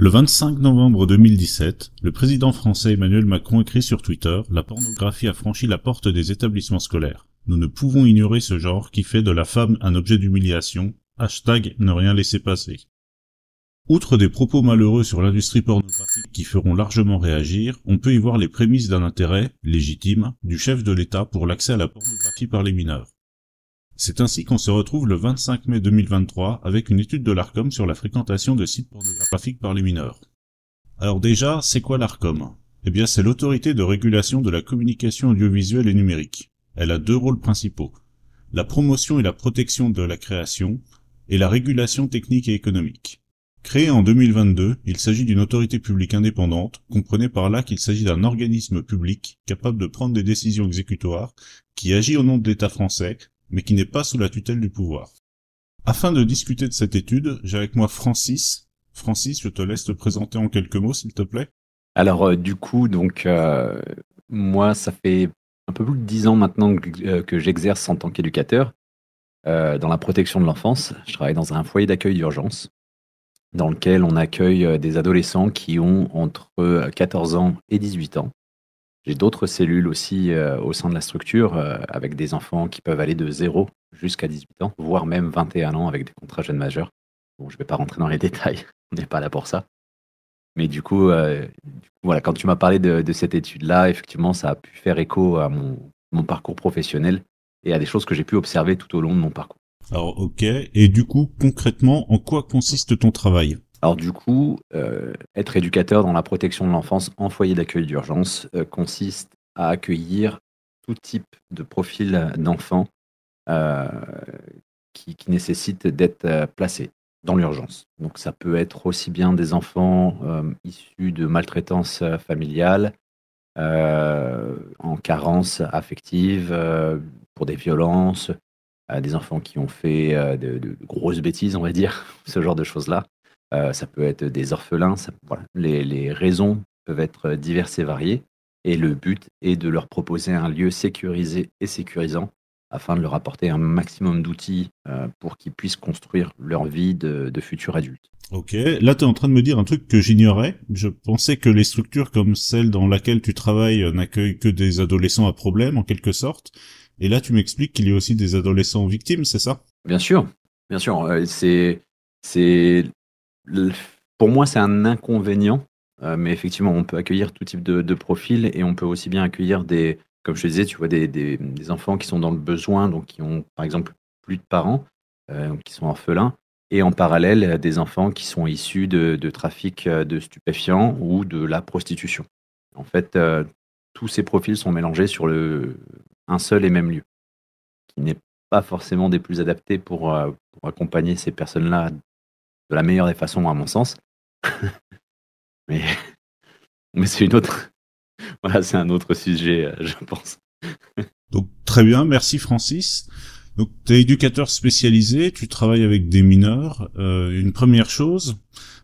Le 25 novembre 2017, le président français Emmanuel Macron écrit sur Twitter « La pornographie a franchi la porte des établissements scolaires. Nous ne pouvons ignorer ce genre qui fait de la femme un objet d'humiliation. Hashtag ne rien laisser passer. » Outre des propos malheureux sur l'industrie pornographique qui feront largement réagir, on peut y voir les prémices d'un intérêt, légitime, du chef de l'État pour l'accès à la pornographie par les mineurs. C'est ainsi qu'on se retrouve le 25 mai 2023 avec une étude de l'ARCOM sur la fréquentation de sites pornographiques par les mineurs. Alors déjà, c'est quoi l'ARCOM Eh bien c'est l'autorité de régulation de la communication audiovisuelle et numérique. Elle a deux rôles principaux, la promotion et la protection de la création et la régulation technique et économique. Créée en 2022, il s'agit d'une autorité publique indépendante, comprenez par là qu'il s'agit d'un organisme public capable de prendre des décisions exécutoires, qui agit au nom de l'État français, mais qui n'est pas sous la tutelle du pouvoir. Afin de discuter de cette étude, j'ai avec moi Francis. Francis, je te laisse te présenter en quelques mots, s'il te plaît. Alors, euh, du coup, donc, euh, moi, ça fait un peu plus de dix ans maintenant que, euh, que j'exerce en tant qu'éducateur dans la protection de l'enfance. Je travaille dans un foyer d'accueil d'urgence dans lequel on accueille des adolescents qui ont entre 14 ans et 18 ans j'ai d'autres cellules aussi euh, au sein de la structure euh, avec des enfants qui peuvent aller de 0 jusqu'à 18 ans, voire même 21 ans avec des contrats jeunes majeurs. Bon, je ne vais pas rentrer dans les détails, on n'est pas là pour ça. Mais du coup, euh, voilà, quand tu m'as parlé de, cette étude-là, effectivement, ça a pu faire écho à mon, mon parcours professionnel et à des choses que j'ai pu observer tout au long de mon parcours. Alors, ok. Et du coup, concrètement, en quoi consiste ton travail alors du coup, euh, être éducateur dans la protection de l'enfance en foyer d'accueil d'urgence euh, consiste à accueillir tout type de profil d'enfants euh, qui, qui, nécessitent d'être placés dans l'urgence. Donc ça peut être aussi bien des enfants issus de maltraitance familiale, en carence affective, pour des violences, des enfants qui ont fait de grosses bêtises, on va dire, ce genre de choses-là. Euh, ça peut être des orphelins, les, raisons peuvent être diverses et variées, et le but est de leur proposer un lieu sécurisé et sécurisant afin de leur apporter un maximum d'outils euh, pour qu'ils puissent construire leur vie de, futurs adultes. Ok, là tu es en train de me dire un truc que j'ignorais. Je pensais que les structures comme celle dans laquelle tu travailles euh, n'accueillent que des adolescents à problème en quelque sorte. Et là tu m'expliques qu'il y a aussi des adolescents victimes, c'est ça Bien sûr, bien sûr. c'est pour moi, c'est un inconvénient, euh, mais effectivement, on peut accueillir tout type de, profils profil et on peut aussi bien accueillir des, comme je te disais, tu vois, des, enfants qui sont dans le besoin, donc qui ont par exemple plus de parents, euh, qui sont orphelins, et en parallèle euh, des enfants qui sont issus de, trafic de stupéfiants ou de la prostitution. En fait, tous ces profils sont mélangés sur le, un seul et même lieu, qui n'est pas forcément des plus adaptés pour accompagner ces personnes-là de la meilleure des façons, à mon sens. mais mais c'est une autre. Voilà, c'est un autre sujet, euh, je pense. Donc, très bien. Merci, Francis. Donc, tu es éducateur spécialisé, tu travailles avec des mineurs. Euh, une première chose,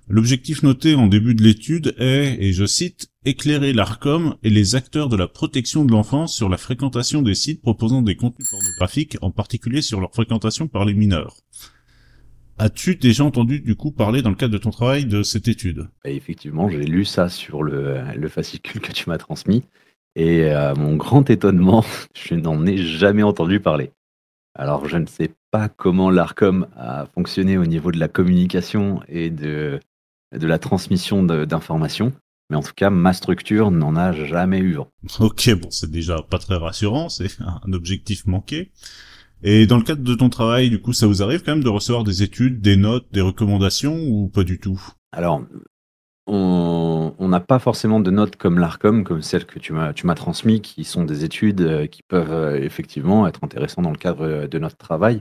l'objectif noté en début de l'étude est, et je cite, éclairer l'ARCOM et les acteurs de la protection de l'enfance sur la fréquentation des sites proposant des contenus pornographiques, en particulier sur leur fréquentation par les mineurs. As-tu déjà entendu du coup parler dans le cadre de ton travail de cette étude Effectivement, j'ai lu ça sur le, fascicule que tu m'as transmis. Et à euh, mon grand étonnement, je n'en ai jamais entendu parler. Alors je ne sais pas comment l'ARCOM a fonctionné au niveau de la communication et de, de la transmission d'informations. Mais en tout cas, ma structure n'en a jamais eu. Ok, bon, c'est déjà pas très rassurant, c'est un objectif manqué. Et dans le cadre de ton travail, du coup, ça vous arrive quand même de recevoir des études, des notes, des recommandations ou pas du tout Alors, on n'a pas forcément de notes comme l'ARCOM, comme celles que tu m'as, transmises, qui sont des études euh, qui peuvent euh, effectivement être intéressantes dans le cadre euh, de notre travail.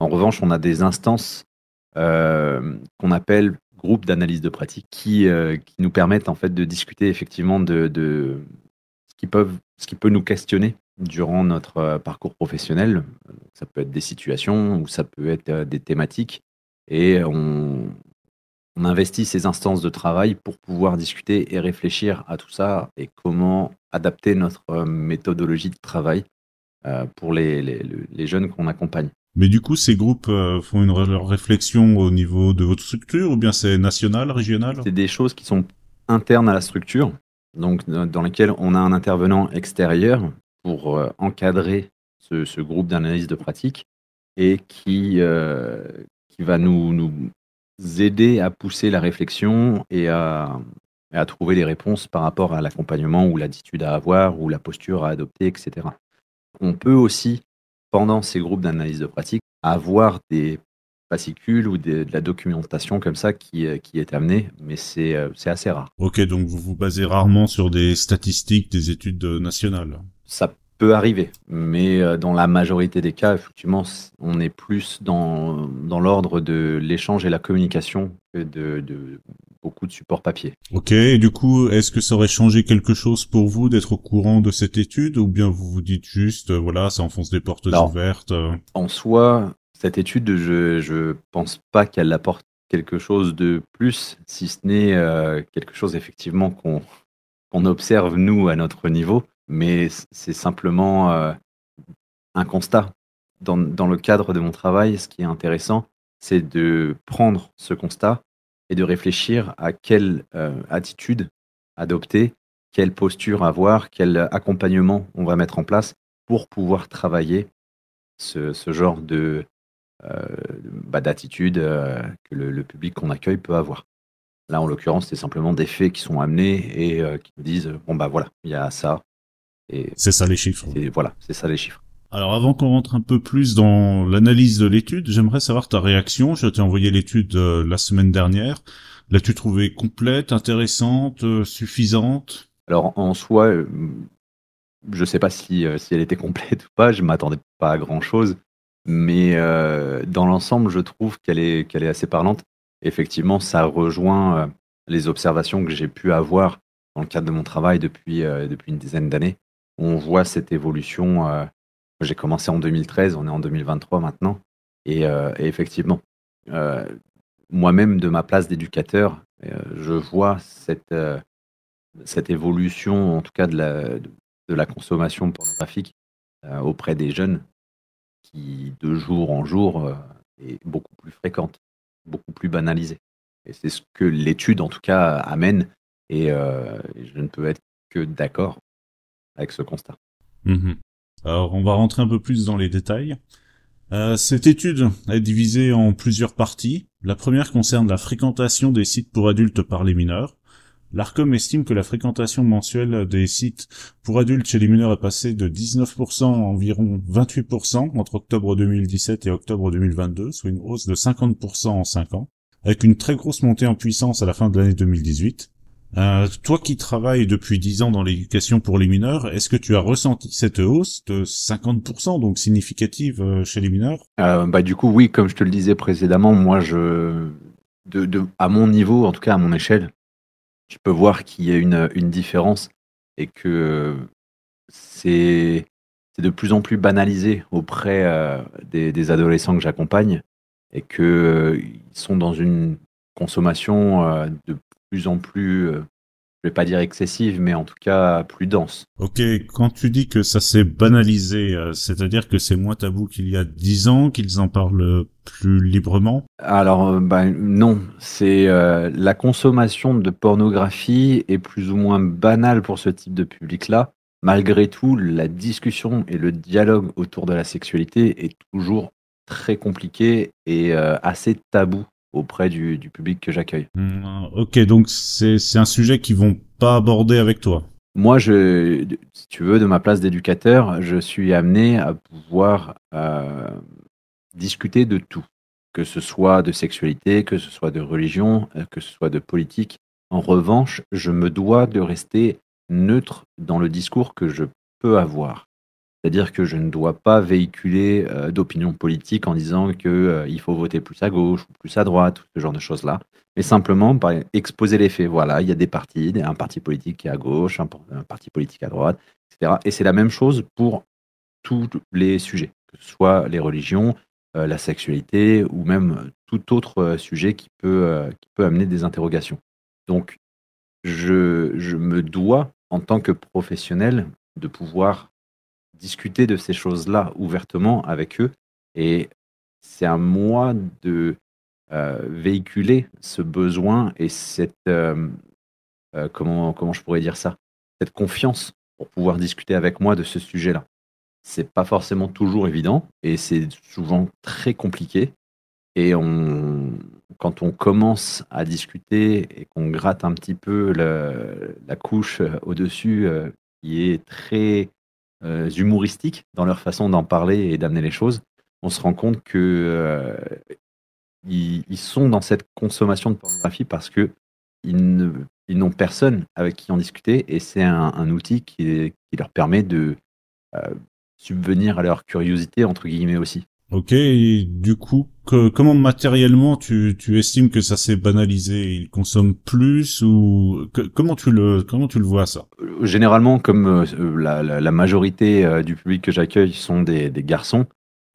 En revanche, on a des instances qu'on appelle groupes d'analyse de pratique qui, nous permettent en fait de discuter effectivement de, ce qui peut nous questionner durant notre euh, parcours professionnel. Ça peut être des situations ou ça peut être euh, des thématiques. Et on, on investit ces instances de travail pour pouvoir discuter et réfléchir à tout ça et comment adapter notre euh, méthodologie de travail pour les, les, les jeunes qu'on accompagne. Mais du coup, ces groupes font une, réflexion au niveau de votre structure ou bien c'est national, régional C'est des choses qui sont internes à la structure, donc dans lesquelles on a un intervenant extérieur pour euh, encadrer ce, ce groupe d'analyse de pratique et qui, euh, qui va nous, nous, aider à pousser la réflexion et à, à trouver des réponses par rapport à l'accompagnement ou l'attitude à avoir ou la posture à adopter, etc. On peut aussi, pendant ces groupes d'analyse de pratique, avoir des fascicules ou de la documentation comme ça qui, euh, qui est amenée, mais c'est assez rare. Ok, donc vous vous basez rarement sur des statistiques des études nationales ça peut arriver, mais euh, dans la majorité des cas, effectivement, on est plus dans, l'ordre de l'échange et la communication que de, beaucoup de supports papier. Ok, et du coup, est-ce que ça aurait changé quelque chose pour vous d'être au courant de cette étude, ou bien vous vous dites juste, euh, voilà, ça enfonce des portes ouvertes euh En soi, cette étude, je ne pense pas qu'elle apporte quelque chose de plus, si ce n'est quelque chose effectivement qu'on observe nous à notre niveau mais c'est simplement euh, un constat. Dans, le cadre de mon travail, ce qui est intéressant, c'est de prendre ce constat et de réfléchir à quelle euh, attitude adopter, quelle posture avoir, quel accompagnement on va mettre en place pour pouvoir travailler ce, genre euh, bah, d'attitude que le, public qu'on accueille peut avoir. Là, en l'occurrence, c'est simplement des faits qui sont amenés et qui nous disent bon bah voilà, il y a ça, c'est ça les chiffres. Voilà, c'est ça les chiffres. Alors avant qu'on rentre un peu plus dans l'analyse de l'étude, j'aimerais savoir ta réaction. Je t'ai envoyé l'étude euh, la semaine dernière. L'as-tu trouvée complète, intéressante, euh, suffisante Alors en soi, euh, je ne sais pas si, si, elle était complète ou pas, je m'attendais pas à grand-chose, mais dans l'ensemble, je trouve qu'elle est, qu'elle est assez parlante. Effectivement, ça rejoint les observations que j'ai pu avoir dans le cadre de mon travail depuis, depuis une dizaine d'années on voit cette évolution. Euh, j'ai commencé en 2013, on est en 2023 maintenant. Et, euh, effectivement, euh, moi-même, de ma place d'éducateur, je vois cette, évolution, en tout cas de la, de la consommation pornographique auprès des jeunes, qui de jour en jour est beaucoup plus fréquente, beaucoup plus banalisée. Et c'est ce que l'étude, en tout cas, amène. Et je ne peux être que d'accord avec ce constat. Mhm. Alors, on va rentrer un peu plus dans les détails. Euh, cette étude est divisée en plusieurs parties. La première concerne la fréquentation des sites pour adultes par les mineurs. L'ARCOM estime que la fréquentation mensuelle des sites pour adultes chez les mineurs est passée de 19% à environ 28% entre octobre 2017 et octobre 2022, soit une hausse de 50% en 5 ans, avec une très grosse montée en puissance à la fin de l'année 2018. Euh, toi qui travailles depuis 10 ans dans l'éducation pour les mineurs, est-ce que tu as ressenti cette hausse de 50%, donc significative euh, chez les mineurs euh, bah, Du coup, oui, comme je te le disais précédemment, moi, je, à mon niveau, en tout cas à mon échelle, je peux voir qu'il y a une, une, différence et que c'est de plus en plus banalisé auprès des, des, adolescents que j'accompagne et qu'ils sont dans une consommation de plus en plus, euh, je vais pas dire excessive, mais en tout cas plus dense. Ok, quand tu dis que ça s'est banalisé, euh, c'est-à-dire que c'est moins tabou qu'il y a dix ans, qu'ils en parlent plus librement Alors, ben, non, c'est la consommation de pornographie est plus ou moins banale pour ce type de public-là. Malgré tout, la discussion et le dialogue autour de la sexualité est toujours très compliqué et assez tabou auprès du, public que j'accueille. Hmm, ok, donc c'est un sujet qu'ils vont pas aborder avec toi. Moi, je, si tu veux, de ma place d'éducateur, je suis amené à pouvoir euh, discuter de tout, que ce soit de sexualité, que ce soit de religion, euh, que ce soit de politique. En revanche, je me dois de rester neutre dans le discours que je peux avoir. C'est-à-dire que je ne dois pas véhiculer euh, d'opinion politique en disant qu'il euh, il faut voter plus à gauche ou plus à droite, ce genre de choses-là, mais simplement exposer les faits. Voilà, il y a des partis, un parti politique qui est à gauche, un, parti politique à droite, etc. Et c'est la même chose pour tous les sujets, que ce soit les religions, euh, la sexualité ou même tout autre sujet qui peut, qui peut amener des interrogations. Donc, je, je me dois, en tant que professionnel, de pouvoir discuter de ces choses-là ouvertement avec eux. Et c'est à moi de euh, véhiculer ce besoin et cette euh, euh, comment comment je pourrais dire ça cette confiance pour pouvoir discuter avec moi de ce sujet-là. C'est pas forcément toujours évident et c'est souvent très compliqué. Et on, quand on commence à discuter et qu'on gratte un petit peu la couche au-dessus qui est très euh, humoristiques dans leur façon d'en parler et d'amener les choses, on se rend compte que euh, ils, sont dans cette consommation de pornographie parce que ils n'ont personne avec qui en discuter et c'est un, outil qui, leur permet de euh, subvenir à leur curiosité entre guillemets aussi. Ok, du coup, comment matériellement tu, tu estimes que ça s'est banalisé Ils consomment plus ou comment tu le comment tu le vois ça Généralement, comme euh, la, majorité euh, du public que j'accueille sont des, des garçons,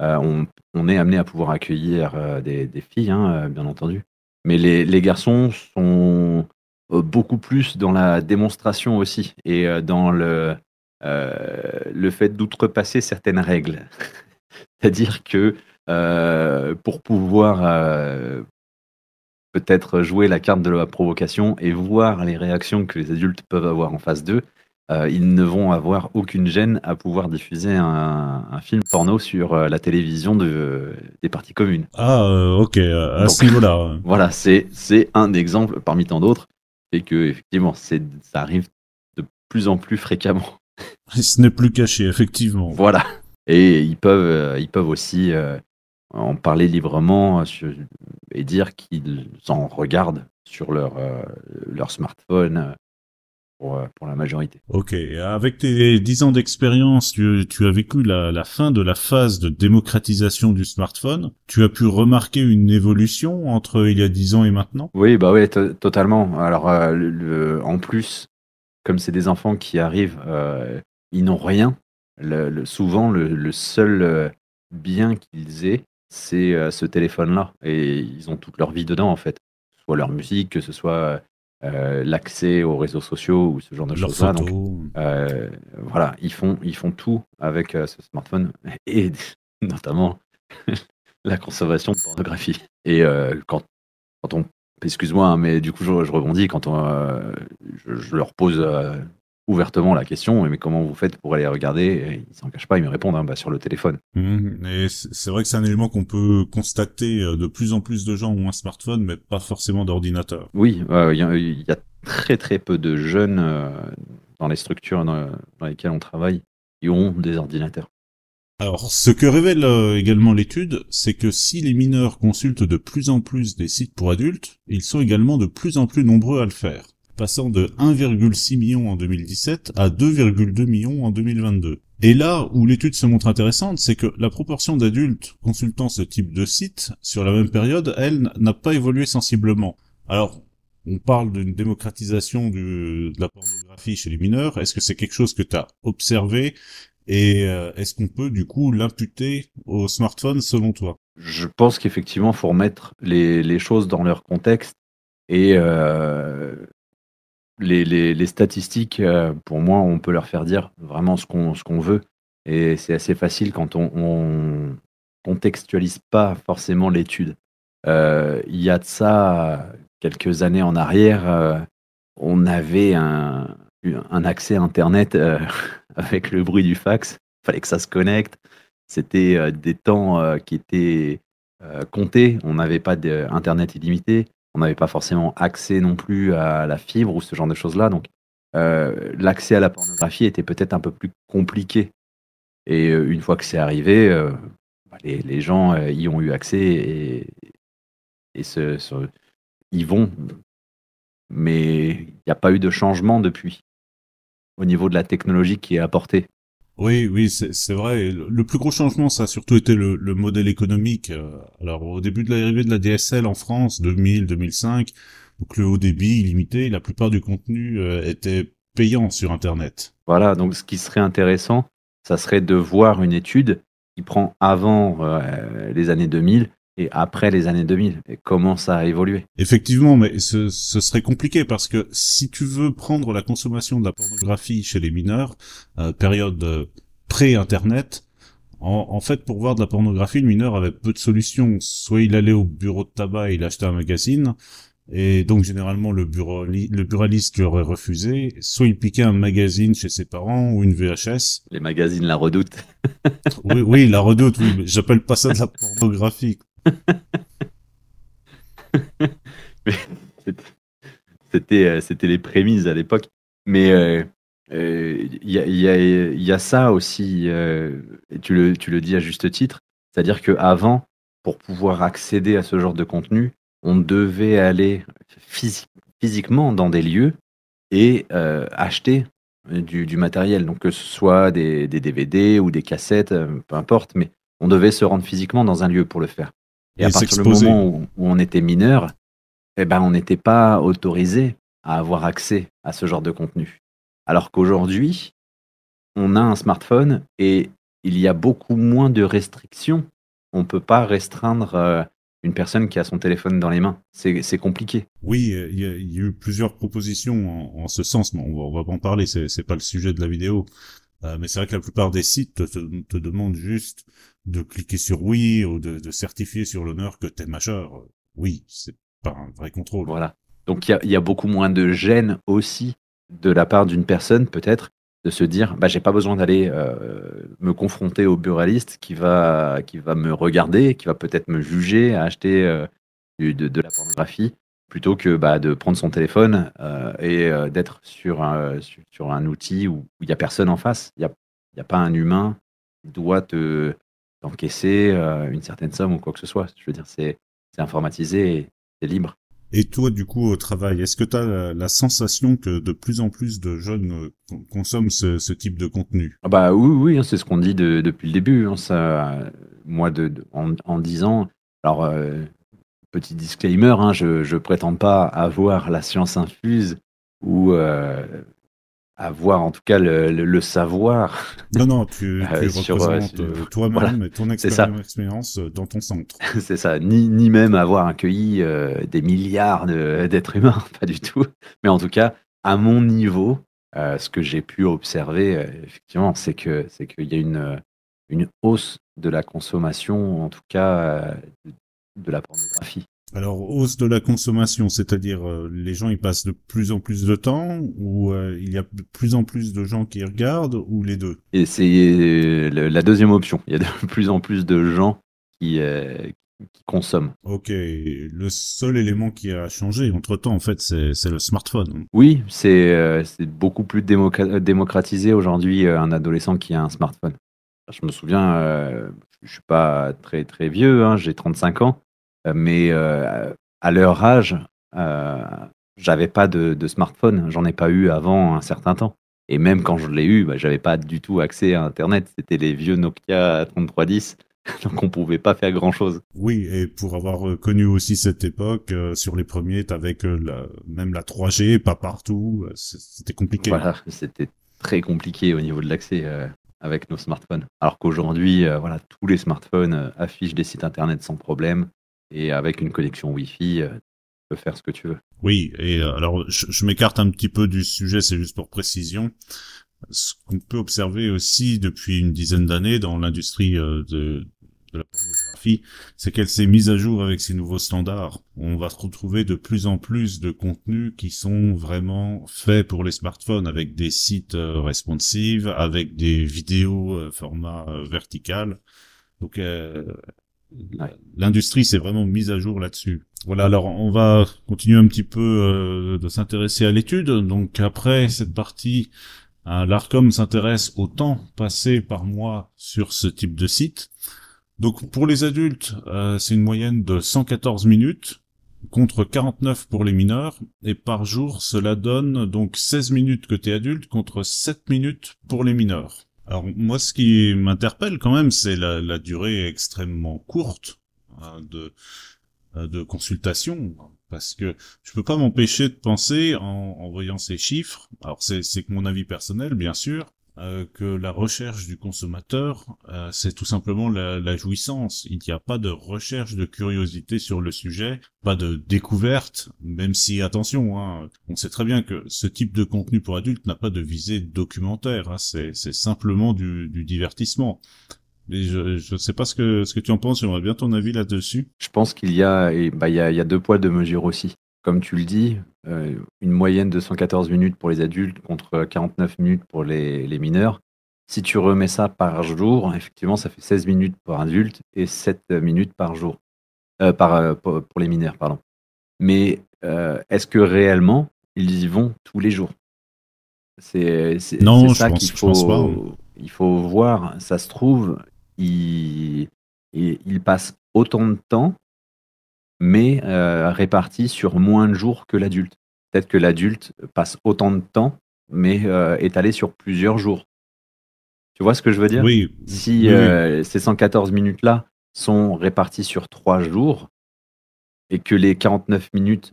euh, on, est amené à pouvoir accueillir des, filles, hein, bien entendu. Mais les, les garçons sont beaucoup plus dans la démonstration aussi et dans le le fait d'outrepasser certaines règles. C'est-à-dire que euh, pour pouvoir euh, peut-être jouer la carte de la provocation et voir les réactions que les adultes peuvent avoir en face d'eux. Euh, ils ne vont avoir aucune gêne à pouvoir diffuser un, film porno sur la télévision de, des parties communes. Ah, ok, à ce niveau-là. voilà, c'est, c'est un exemple parmi tant d'autres, et que effectivement, ça arrive de plus en plus fréquemment. ce n'est plus caché, effectivement. Voilà. Et ils peuvent, ils peuvent aussi en parler librement euh, et dire qu'ils en regardent sur leur, euh, leur smartphone euh, pour, la majorité. Ok, avec tes 10 ans d'expérience, tu, as vécu la, fin de la phase de démocratisation du smartphone. Tu as pu remarquer une évolution entre il y a dix ans et maintenant Oui, bah oui, totalement. Alors, en plus, comme c'est des enfants qui arrivent, ils n'ont rien. souvent, le, seul bien qu'ils aient, c'est euh, ce téléphone-là. Et ils ont toute leur vie dedans, en fait. soit leur musique, que ce soit euh, l'accès aux réseaux sociaux ou ce genre de choses-là. Euh, voilà, ils font, ils font tout avec ce smartphone et notamment la conservation de pornographie. Et quand, on. Excuse-moi, hein, mais du coup, je, rebondis quand on, je, leur pose ouvertement la question, mais comment vous faites pour aller regarder et Ils s'en cachent pas, ils me répondent hein, bah, sur le téléphone. Mais mmh, c'est vrai que c'est un élément qu'on peut constater. Euh, de plus en plus de gens ont un smartphone, mais pas forcément d'ordinateur. Oui, il y, a très très peu de jeunes euh, dans les structures dans, lesquelles on travaille qui ont des ordinateurs. Alors, ce que révèle euh, également l'étude, c'est que si les mineurs consultent de plus en plus des sites pour adultes, ils sont également de plus en plus nombreux à le faire passant de 1,6 million en 2017 à 2,2 millions en 2022. Et là où l'étude se montre intéressante, c'est que la proportion d'adultes consultant ce type de site sur la même période, elle, n'a pas évolué sensiblement. Alors, on parle d'une démocratisation de la pornographie chez les mineurs. Est-ce que c'est quelque chose que tu as observé et euh, est-ce qu'on peut du coup l'imputer au smartphone selon toi Je pense qu'effectivement, faut remettre les, choses dans leur contexte. Et euh, les, statistiques, euh, pour moi, on peut leur faire dire vraiment ce qu'on veut. Et c'est assez facile quand on, on contextualise pas forcément l'étude. Euh, il y a de ça quelques années en arrière, euh, on avait un, accès à Internet avec le bruit du fax. Fallait que ça se connecte. C'était des temps qui étaient comptés. On n'avait pas d'Internet illimité on n'avait pas forcément accès non plus à la fibre ou ce genre de choses-là. Donc, euh, l'accès à la pornographie était peut-être un peu plus compliqué. Et euh, une fois que c'est arrivé, euh, bah, les, gens y ont eu accès et, et y vont. Mais il n'y a pas eu de changement depuis au niveau de la technologie qui est apportée. Oui, oui, c'est vrai. Le plus gros changement, ça a surtout été le, modèle économique. Euh, alors, au début de l'arrivée de la DSL en France, 2000-2005, donc le haut débit illimité, la plupart du contenu euh, était payant sur Internet. Voilà, donc ce qui serait intéressant, ça serait de voir une étude qui prend avant euh, les années 2000 et après les années 2000 comment ça a évolué. Effectivement, mais ce, ce, serait compliqué parce que si tu veux prendre la consommation de la pornographie chez les mineurs, euh, période euh, pré-internet, en, en, fait, pour voir de la pornographie, le mineur avait peu de solutions. Soit il allait au bureau de tabac et il achetait un magazine, et donc généralement le, bureau, le buraliste lui aurait refusé. Soit il piquait un magazine chez ses parents ou une VHS. Les magazines la redoutent. oui, oui, la redoutent. Oui, j'appelle pas ça de la pornographie. Euh, c'était, les prémices à l'époque. Mais il euh, euh, y, a, ça aussi, tu le, dis à juste titre, c'est-à-dire qu'avant, pour pouvoir accéder à ce genre de contenu, on devait aller physiquement dans des lieux et acheter du, matériel, donc que ce soit des DVD ou des cassettes, peu importe, mais on devait se rendre physiquement dans un lieu pour le faire. Et, à partir du moment où, on était mineur, eh ben, on n'était pas autorisé à avoir accès à ce genre de contenu. Alors qu'aujourd'hui, on a un smartphone et il y a beaucoup moins de restrictions. On ne peut pas restreindre euh, une personne qui a son téléphone dans les mains. C'est compliqué. Oui, euh, il y, a eu plusieurs propositions en, ce sens, mais on va, pas en parler, c'est pas le sujet de la vidéo. Euh, mais c'est vrai que la plupart des sites te demandent juste de cliquer sur oui ou de, certifier sur l'honneur que t'es majeur. Oui, c'est pas un vrai contrôle. Voilà. Donc il y, y, a beaucoup moins de gêne aussi de la part d'une personne peut-être de se dire bah j'ai pas besoin d'aller euh, me confronter au buraliste qui va qui va me regarder, qui va peut-être me juger à acheter euh, de, la pornographie plutôt que bah, de prendre son téléphone euh, et d'être sur un, sur, un outil où il n'y a personne en face. Il n'y a, y a, pas un humain qui doit te, d'encaisser euh, une certaine somme ou quoi que ce soit. Je veux dire, c'est informatisé et c'est libre. Et toi, du coup, au travail, est-ce que tu as la, sensation que de plus en plus de jeunes euh, consomment ce, type de contenu ah bah Oui, oui hein, c'est ce qu'on dit depuis le début. Hein, ça, moi, de, en, dix disant, alors, euh, petit disclaimer, hein, je ne prétends pas avoir la science infuse ou avoir en tout cas le, savoir. Non, non, tu, euh, euh, euh, toi-même et ton expérience, dans ton centre. C'est ça, ni, même avoir accueilli des milliards d'êtres humains, pas du tout. Mais en tout cas, à mon niveau, ce que j'ai pu observer, effectivement, c'est que c'est qu'il y a une, une hausse de la consommation, en tout cas de la pornographie. Alors hausse de la consommation, c'est-à-dire euh, les gens ils passent de plus en plus de temps ou euh, il y a de plus en plus de gens qui regardent ou les deux Et c'est euh, la deuxième option. Il y a de plus en plus de gens qui, consomment. Ok, le seul élément qui a changé entre-temps en fait c'est le smartphone. Oui, c'est beaucoup plus démocratisé aujourd'hui un adolescent qui a un smartphone. Je me souviens, je ne suis pas très très vieux, hein, j'ai 35 ans. Euh, mais euh, à leur âge, euh, j'avais pas de, de smartphone, j'en ai pas eu avant un certain temps. Et même quand je l'ai eu, bah, j'avais pas du tout accès à Internet. C'était les vieux Nokia 3310. Donc on pouvait pas faire grand chose. Oui, et pour avoir connu aussi cette époque, sur les premiers, avec même la 3G, pas partout, c'était compliqué. Voilà, c'était très compliqué au niveau de l'accès avec nos smartphones. Alors qu'aujourd'hui, voilà, tous les smartphones affichent des sites internet sans problème et avec une connexion Wi-Fi, euh, tu peux faire ce que tu veux. Oui, et euh, alors je, m'écarte un petit peu du sujet, c'est juste pour précision. Ce qu'on peut observer aussi depuis une dizaine d'années dans l'industrie euh, de, de la pornographie, c'est qu'elle s'est mise à jour avec ces nouveaux standards. On va se retrouver de plus en plus de contenus qui sont vraiment faits pour les smartphones, avec des sites responsives, avec des vidéos format vertical. Donc L'industrie s'est vraiment mise à jour là-dessus. Voilà, alors on va continuer un petit peu euh, de s'intéresser à l'étude. Donc après cette partie, euh, l'ARCOM s'intéresse au temps passé par mois sur ce type de site. Donc pour les adultes, euh, c'est une moyenne de 114 minutes contre 49 pour les mineurs et par jour cela donne donc 16 minutes côté adulte contre 7 minutes pour les mineurs. Alors moi, ce qui m'interpelle quand même, c'est la, durée extrêmement courte hein, euh, de, consultation, parce que je peux pas m'empêcher de penser en, en, voyant ces chiffres. Alors c'est que mon avis personnel, bien sûr, euh, que la recherche du consommateur, euh, c'est tout simplement la, jouissance. Il n'y a pas de recherche de curiosité sur le sujet, pas de découverte, même si, attention, hein, on sait très bien que ce type de contenu pour adultes n'a pas de visée documentaire, hein, c'est simplement du, divertissement. Mais je ne sais pas ce que, ce que tu en penses, j'aimerais bien ton avis là-dessus. Je pense qu'il y, a, bah, y, a, y a deux poids, deux mesures aussi comme tu le dis, euh, une moyenne de 114 minutes pour les adultes contre 49 minutes pour les, mineurs. Si tu remets ça par jour, effectivement, ça fait 16 minutes pour adulte et 7 minutes par jour euh, euh, pour, les mineurs. pardon. Mais est-ce que réellement, ils y vont tous les jours C'est ça qu'il faut, il faut voir. Ça se trouve, ils passent autant de temps mais euh, répartis sur moins de jours que l'adulte. Peut-être que l'adulte passe autant de temps, mais euh, est allé sur plusieurs jours. Tu vois ce que je veux dire Si euh, ces 114 minutes-là sont réparties sur trois jours et que les 49 minutes,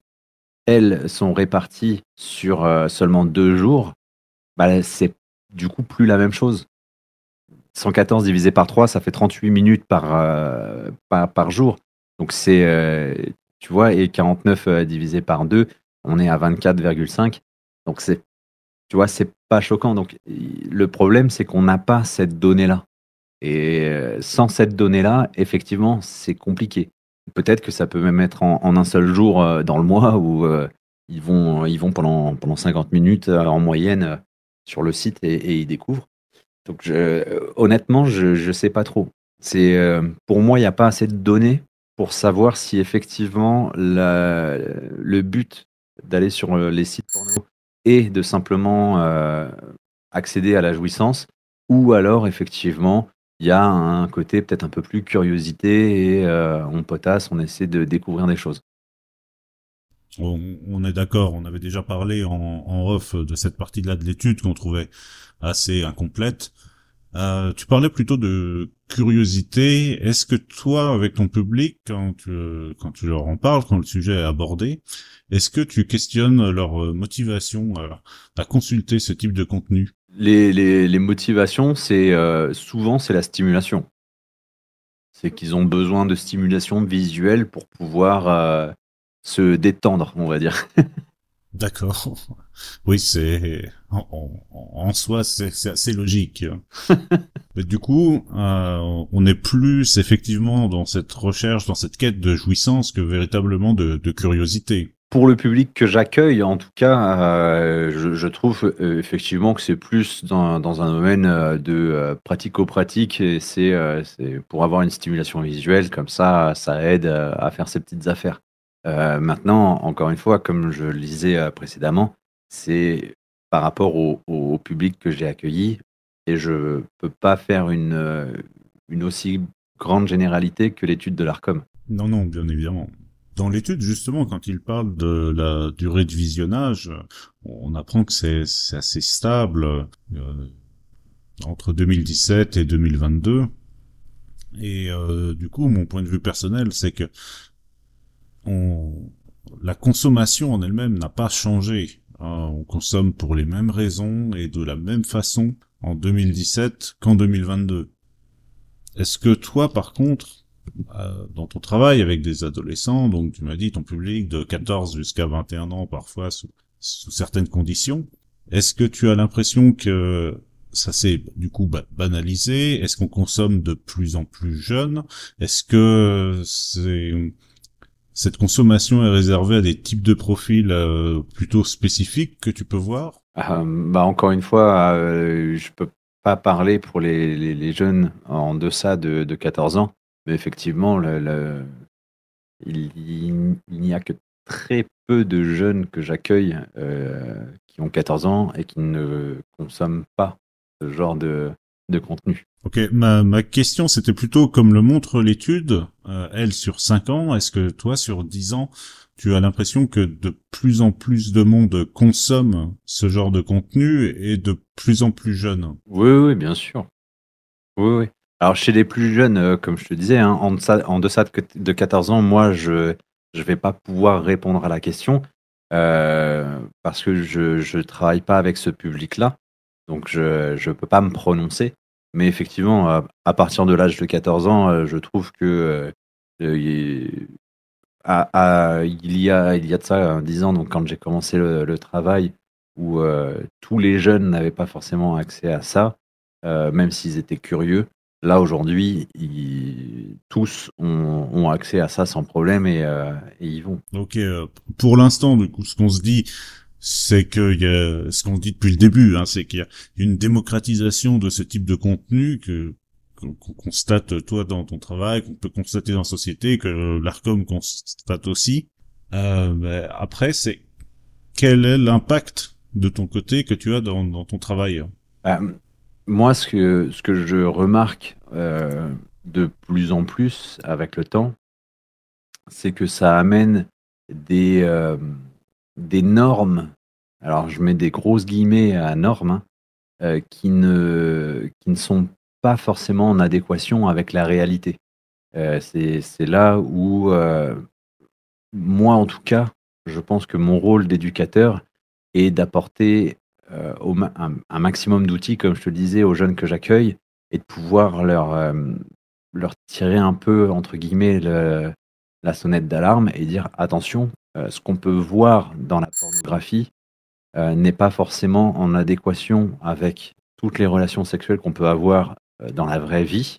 elles, sont réparties sur seulement deux jours, bah, c'est du coup plus la même chose. 114 divisé par 3, ça fait 38 minutes par, jour. Donc c'est, euh, tu vois, et 49 euh, divisé par 2, on est à 24,5. Donc c'est, tu vois, c'est pas choquant. Donc le problème, c'est qu'on n'a pas cette donnée-là. Et euh, sans cette donnée-là, effectivement, c'est compliqué. Peut-être que ça peut même être en, un seul jour dans le mois où ils vont, ils vont pendant, pendant 50 minutes en moyenne sur le site et, ils découvrent. Donc je, honnêtement, je ne sais pas trop. C'est pour moi, il n'y a pas assez de données pour savoir si effectivement le but d'aller sur euh, les sites porno est de simplement euh, accéder à la jouissance ou alors effectivement il y a un côté peut-être un peu plus curiosité et euh, on potasse, on essaie de découvrir des choses. On, est d'accord, on avait déjà parlé en, en off de cette partie-là de l'étude qu'on trouvait assez incomplète. Euh, tu parlais plutôt de curiosité. Est-ce que toi, avec ton public, quand tu, euh, quand tu leur en parles, quand le sujet est abordé, est-ce que tu questionnes leur euh, motivation à, consulter ce type de contenu les, les, les, motivations, c'est euh, souvent c'est la stimulation. C'est qu'ils ont besoin de stimulation visuelle pour pouvoir euh, se détendre, on va dire. D'accord. Oui, c'est en, soi c'est assez logique. du coup, euh, on est plus effectivement dans cette recherche, dans cette quête de jouissance que véritablement de, curiosité. Pour le public que j'accueille, en tout cas, euh, je, trouve euh, effectivement que c'est plus dans, un domaine de pratico-pratique et c'est pour avoir une stimulation visuelle comme ça, ça aide à faire ses petites affaires. maintenant, encore une fois, comme je le disais précédemment, c'est par rapport au, public que j'ai accueilli. Et je ne peux pas faire euh, une, aussi grande généralité que l'étude de l'ARCOM. Non, non, bien évidemment. Dans l'étude, justement, quand il parle de la durée de visionnage, on apprend que c'est assez stable euh, entre 2017 et 2022. Et euh, du coup, mon point de vue personnel, c'est que la consommation en elle-même n'a pas changé. Euh, on consomme pour les mêmes raisons et de la même façon en 2017 qu'en 2022. Est-ce que toi, par contre, euh, dans ton travail avec des adolescents, donc tu m'as dit ton public de 14 jusqu'à 21 ans parfois sous, certaines conditions, est-ce que tu as l'impression que ça s'est du coup banalisé Est-ce qu'on consomme de plus en plus jeune Est-ce que c'est cette consommation est réservée à des types de profils euh, plutôt spécifiques que tu peux voir ah, bah Encore une fois, je euh, je peux pas parler pour les, les, jeunes en deçà de, de, 14 ans, mais effectivement, le, il, il, il n'y a que très peu de jeunes que j'accueille euh, qui ont 14 ans et qui ne consomment pas ce genre de, de contenu. Ok, ma, question c'était plutôt comme le montre l'étude, euh, elle sur 5 ans, est-ce que toi sur 10 ans, tu as l'impression que de plus en plus de monde consomme ce genre de contenu et de plus en plus jeune Oui, oui, bien sûr. Oui, oui. Alors chez les plus jeunes, euh, comme je te disais, hein, en, deçà, de 14 ans, moi je ne vais pas pouvoir répondre à la question euh, parce que je ne travaille pas avec ce public-là. Donc je ne peux pas me prononcer. Mais effectivement, à, partir de l'âge de 14 ans, euh, je trouve que euh, euh, il, y a, il y a de ça 10 ans, donc quand j'ai commencé le, travail, où tous les jeunes n'avaient pas forcément accès à ça, même s'ils étaient curieux, là aujourd'hui, tous ont, accès à ça sans problème et, ils vont. Ok, pour l'instant, du coup, ce qu'on se dit, c'est que y a, ce qu'on dit depuis le début, hein, c'est qu'il y a une démocratisation de ce type de contenu que qu'on constate toi dans ton travail, qu'on peut constater dans la société, que l'Arcom constate aussi. Euh, ben, après, c'est quel est l'impact de ton côté que tu as dans, dans ton travail ben, Moi, ce que ce que je remarque euh, de plus en plus avec le temps, c'est que ça amène des euh, des normes, alors je mets des grosses guillemets à normes, hein, euh, qui, ne, sont pas forcément en adéquation avec la réalité. Euh, c'est là où, euh, moi en tout cas, je pense que mon rôle d'éducateur est d'apporter un, maximum d'outils, comme je te le disais, aux jeunes que j'accueille et de pouvoir leur, leur tirer un peu, entre guillemets, la sonnette d'alarme et dire attention, euh, ce qu'on peut voir dans la pornographie euh, n'est pas forcément en adéquation avec toutes les relations sexuelles qu'on peut avoir euh, dans la vraie vie,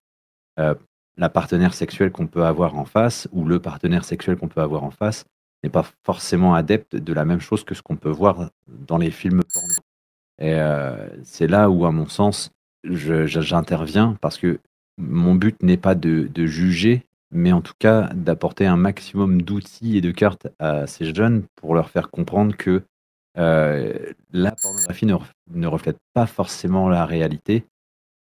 la partenaire sexuelle qu'on peut avoir en face ou le partenaire sexuel qu'on peut avoir en face n'est pas forcément adepte de la même chose que ce qu'on peut voir dans les films pornographiques. Et c'est là où, à mon sens, j'interviens parce que mon but n'est pas de, juger mais en tout cas d'apporter un maximum d'outils et de cartes à ces jeunes pour leur faire comprendre que euh, la pornographie ne, reflète pas forcément la réalité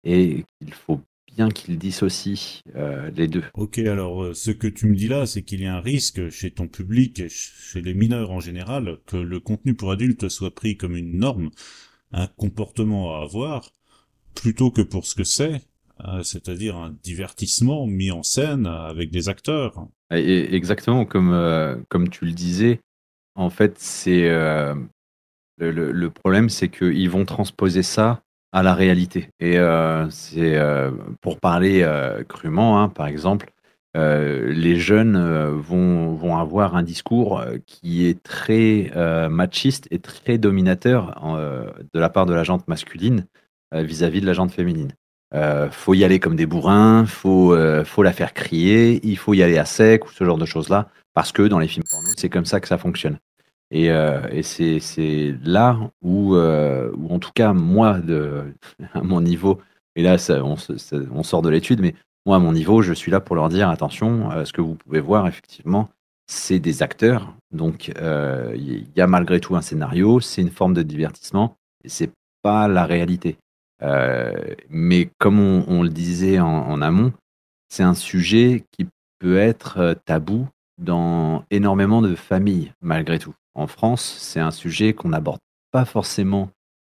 et qu'il faut bien qu'ils dissocient euh, les deux. Ok, alors euh, ce que tu me dis là, c'est qu'il y a un risque chez ton public, et chez les mineurs en général, que le contenu pour adultes soit pris comme une norme, un comportement à avoir, plutôt que pour ce que c'est, euh, c'est-à-dire un divertissement mis en scène avec des acteurs. exactement, euh, comme, tu le disais, en fait, c'est euh, le, problème, c'est qu'ils vont transposer ça à la réalité. Et c'est pour parler crûment, hein, par exemple, les jeunes vont, avoir un discours qui est très machiste et très dominateur de la part de la gente masculine vis-à-vis -vis de la gente féminine. Euh, faut y aller comme des bourrins, faut, euh, faut la faire crier, il faut y aller à sec ou ce genre de choses-là, parce que dans les films porno, c'est comme ça que ça fonctionne. Et, euh, c'est là où, où, en tout cas, moi, de, à mon niveau, et là, on, on, sort de l'étude, mais moi, à mon niveau, je suis là pour leur dire attention, ce que vous pouvez voir, effectivement, c'est des acteurs. Donc, il y a malgré tout un scénario, c'est une forme de divertissement, et c'est pas la réalité. Euh, mais comme on, le disait en, amont, c'est un sujet qui peut être euh, tabou dans énormément de familles, malgré tout. En France, c'est un sujet qu'on n'aborde pas forcément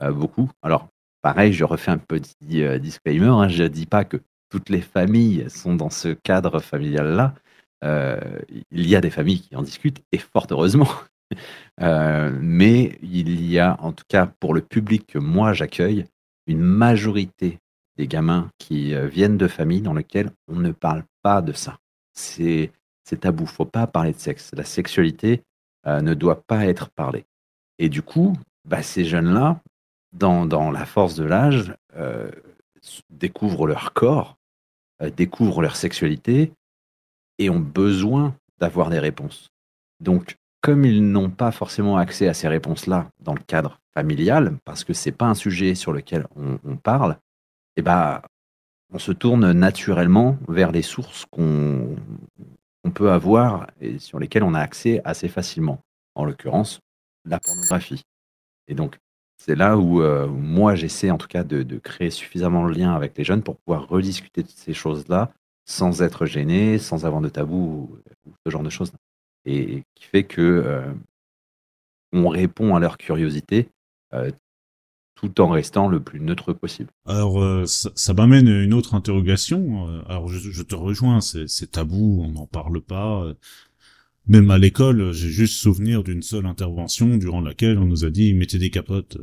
euh, beaucoup. Alors, pareil, je refais un petit disclaimer. Hein, je ne dis pas que toutes les familles sont dans ce cadre familial-là. il y a des familles qui en discutent, et fort heureusement. mais il y a, en tout cas pour le public que moi j'accueille, une majorité des gamins qui euh, viennent de familles dans lesquelles on ne parle pas de ça. C'est tabou, faut pas parler de sexe. La sexualité euh, ne doit pas être parlée. Et du coup, bah, ces jeunes-là, dans, la force de l'âge, euh, découvrent leur corps, découvrent leur sexualité et ont besoin d'avoir des réponses. Donc, comme ils n'ont pas forcément accès à ces réponses-là dans le cadre familiale, parce que c'est pas un sujet sur lequel on, parle, et eh ben on se tourne naturellement vers les sources qu'on peut avoir et sur lesquelles on a accès assez facilement. En l'occurrence, la pornographie. Et donc, c'est là où, euh, moi, j'essaie en tout cas de, créer suffisamment de liens avec les jeunes pour pouvoir rediscuter de ces choses-là sans être gêné, sans avoir de tabou ou ce genre de choses. Et, qui fait que euh, on répond à leur curiosité euh, tout en restant le plus neutre possible. Alors, euh, ça, m'amène à une autre interrogation. Euh, alors, je, te rejoins, c'est tabou, on n'en parle pas. Même à l'école, j'ai juste souvenir d'une seule intervention durant laquelle on nous a dit « mettez des capotes ».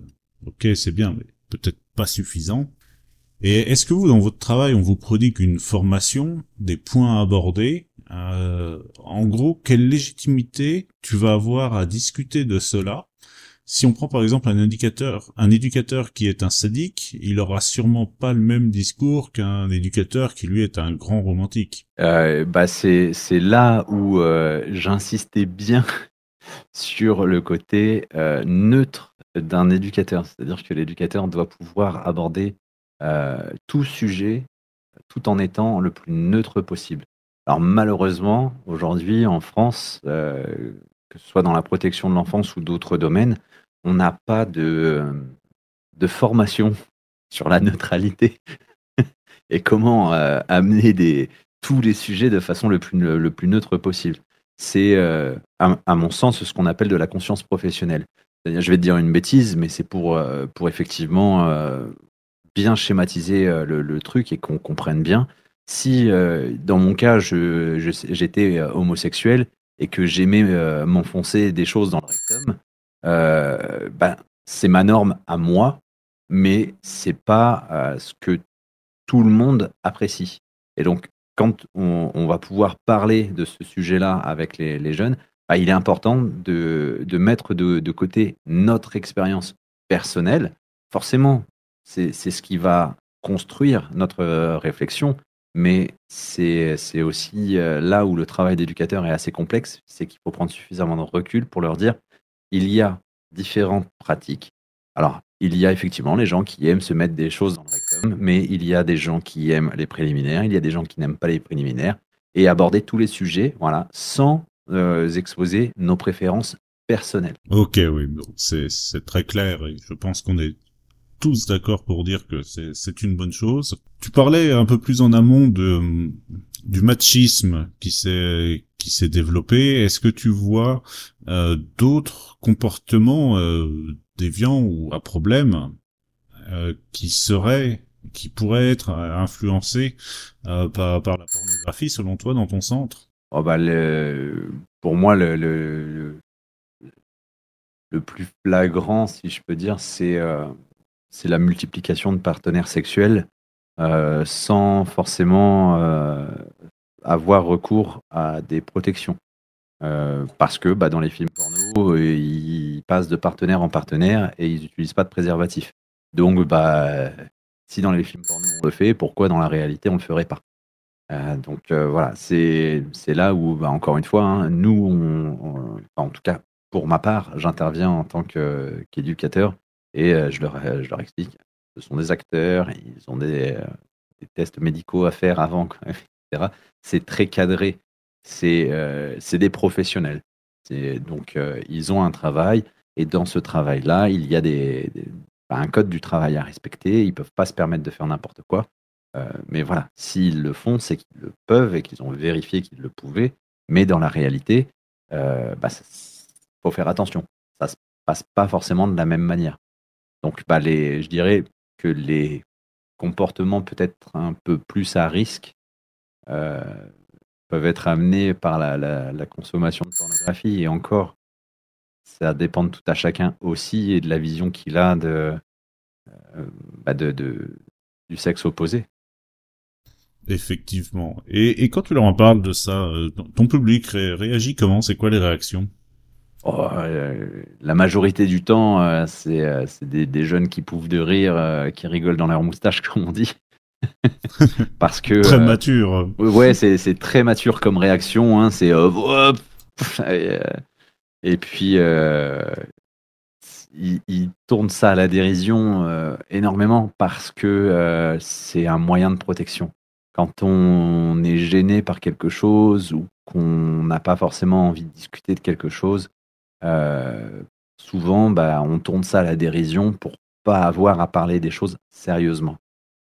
Ok, c'est bien, mais peut-être pas suffisant. Et est-ce que vous, dans votre travail, on vous prodigue une formation, des points à aborder En gros, quelle légitimité tu vas avoir à discuter de cela si on prend par exemple un indicateur, un éducateur qui est un sadique, il aura sûrement pas le même discours qu'un éducateur qui lui est un grand romantique. Euh, bah c'est là où euh, j'insistais bien sur le côté euh, neutre d'un éducateur, c'est-à-dire que l'éducateur doit pouvoir aborder tout sujet tout en étant le plus neutre possible. Alors malheureusement, aujourd'hui en France, que ce soit dans la protection de l'enfance ou d'autres domaines, on n'a pas de, euh, formation sur la neutralité et comment euh, amener tous les sujets de façon le plus, neutre possible. C'est, euh, à, mon sens, ce qu'on appelle de la conscience professionnelle. je vais te dire une bêtise, mais c'est pour, pour effectivement bien schématiser le, truc et qu'on comprenne bien. Si, dans mon cas, j'étais homosexuel et que j'aimais euh, m'enfoncer des choses dans le rectum, euh, ben, c'est ma norme à moi, mais c'est pas euh, ce que tout le monde apprécie. Et donc, quand on, va pouvoir parler de ce sujet-là avec les, jeunes, ben, il est important de, de mettre de, de, côté notre expérience personnelle. Forcément, c'est ce qui va construire notre réflexion, mais c'est aussi euh, là où le travail d'éducateur est assez complexe, c'est qu'il faut prendre suffisamment de recul pour leur dire, il y a différentes pratiques. Alors, il y a effectivement les gens qui aiment se mettre des choses dans le rectum, mais il y a des gens qui aiment les préliminaires, il y a des gens qui n'aiment pas les préliminaires, et aborder tous les sujets, voilà, sans euh, exposer nos préférences personnelles. Ok, oui, c'est très clair, je pense qu'on est tous d'accord pour dire que c'est une bonne chose. Tu parlais un peu plus en amont de du machisme qui s'est qui s'est développé. Est-ce que tu vois euh, d'autres comportements euh, déviants ou à problème euh, qui seraient qui pourraient être influencés par, la pornographie selon toi dans ton centre Oh bah le, pour moi le, le plus flagrant, si je peux dire, c'est c'est la multiplication de partenaires sexuels euh, sans forcément euh, avoir recours à des protections. Euh, parce que bah, dans les films porno, ils passent de partenaire en partenaire et ils n'utilisent pas de préservatif. Donc, bah, si dans les films porno on le fait, pourquoi dans la réalité on ne le ferait pas donc voilà, c'est là où, bah, encore une fois, hein, nous, en tout cas pour ma part, j'interviens en tant qu'éducateur et euh, euh, je, leur, explique, ce sont des acteurs, ils ont des, euh, tests médicaux à faire avant, etc. C'est très cadré, c'est des professionnels. Donc, ils ont un travail, et dans ce travail-là, il y a des, bah, un code du travail à respecter, ils ne peuvent pas se permettre de faire n'importe quoi. mais voilà, s'ils le font, c'est qu'ils le peuvent et qu'ils ont vérifié qu'ils le pouvaient. Mais dans la réalité, il bah, faut faire attention. Ça ne se passe pas forcément de la même manière. Donc, bah, les, je dirais que les comportements peut-être un peu plus à risque euh, peuvent être amenés par la, consommation de pornographie. Et encore, ça dépend de tout à chacun aussi et de la vision qu'il a de, euh, bah, du sexe opposé. Effectivement. Et, quand tu leur en parles de ça, euh, ton public réagit comment C'est quoi les réactions Oh, euh, la majorité du temps, euh, c'est euh, des, jeunes qui pouffent de rire, qui rigolent dans leur moustache, comme on dit. Parce que. très mature. ouais, c'est très mature comme réaction. Hein, c'est. Et, puis, ils tournent ça à la dérision énormément parce que c'est un moyen de protection. Quand on est gêné par quelque chose ou qu'on n'a pas forcément envie de discuter de quelque chose, euh, souvent, bah, on tourne ça à la dérision pour pas avoir à parler des choses sérieusement.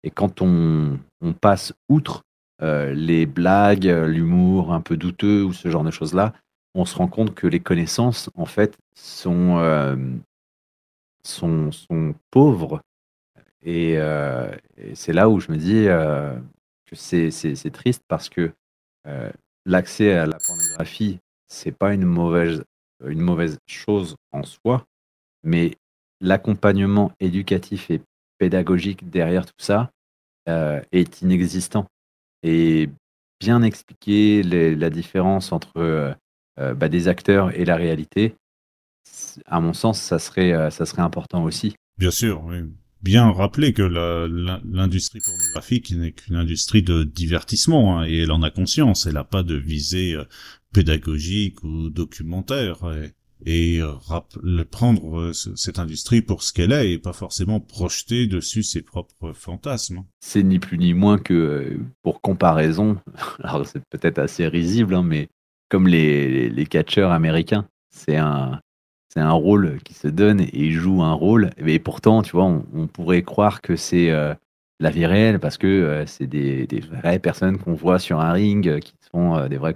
Et quand on, passe outre euh, les blagues, l'humour un peu douteux ou ce genre de choses-là, on se rend compte que les connaissances, en fait, sont, euh, sont, pauvres. Et, c'est là où je me dis que c'est triste parce que l'accès à la pornographie, c'est pas une mauvaise une mauvaise chose en soi, mais l'accompagnement éducatif et pédagogique derrière tout ça euh, est inexistant. Et bien expliquer la différence entre euh, euh, bah, des acteurs et la réalité, à mon sens, ça serait, ça serait important aussi. Bien sûr, Bien rappeler que l'industrie pornographique n'est qu'une industrie de divertissement hein, et elle en a conscience. Elle n'a pas de visée pédagogique ou documentaire et, euh, prendre euh, cette industrie pour ce qu'elle est et pas forcément projeter dessus ses propres fantasmes. C'est ni plus ni moins que, euh, pour comparaison, alors c'est peut-être assez risible, hein, mais comme les, les catcheurs américains, c'est un, c'est un rôle qui se donne et joue un rôle. Et pourtant, tu vois, on, pourrait croire que c'est la vie réelle parce que c'est des, vraies personnes qu'on voit sur un ring qui sont des vrais.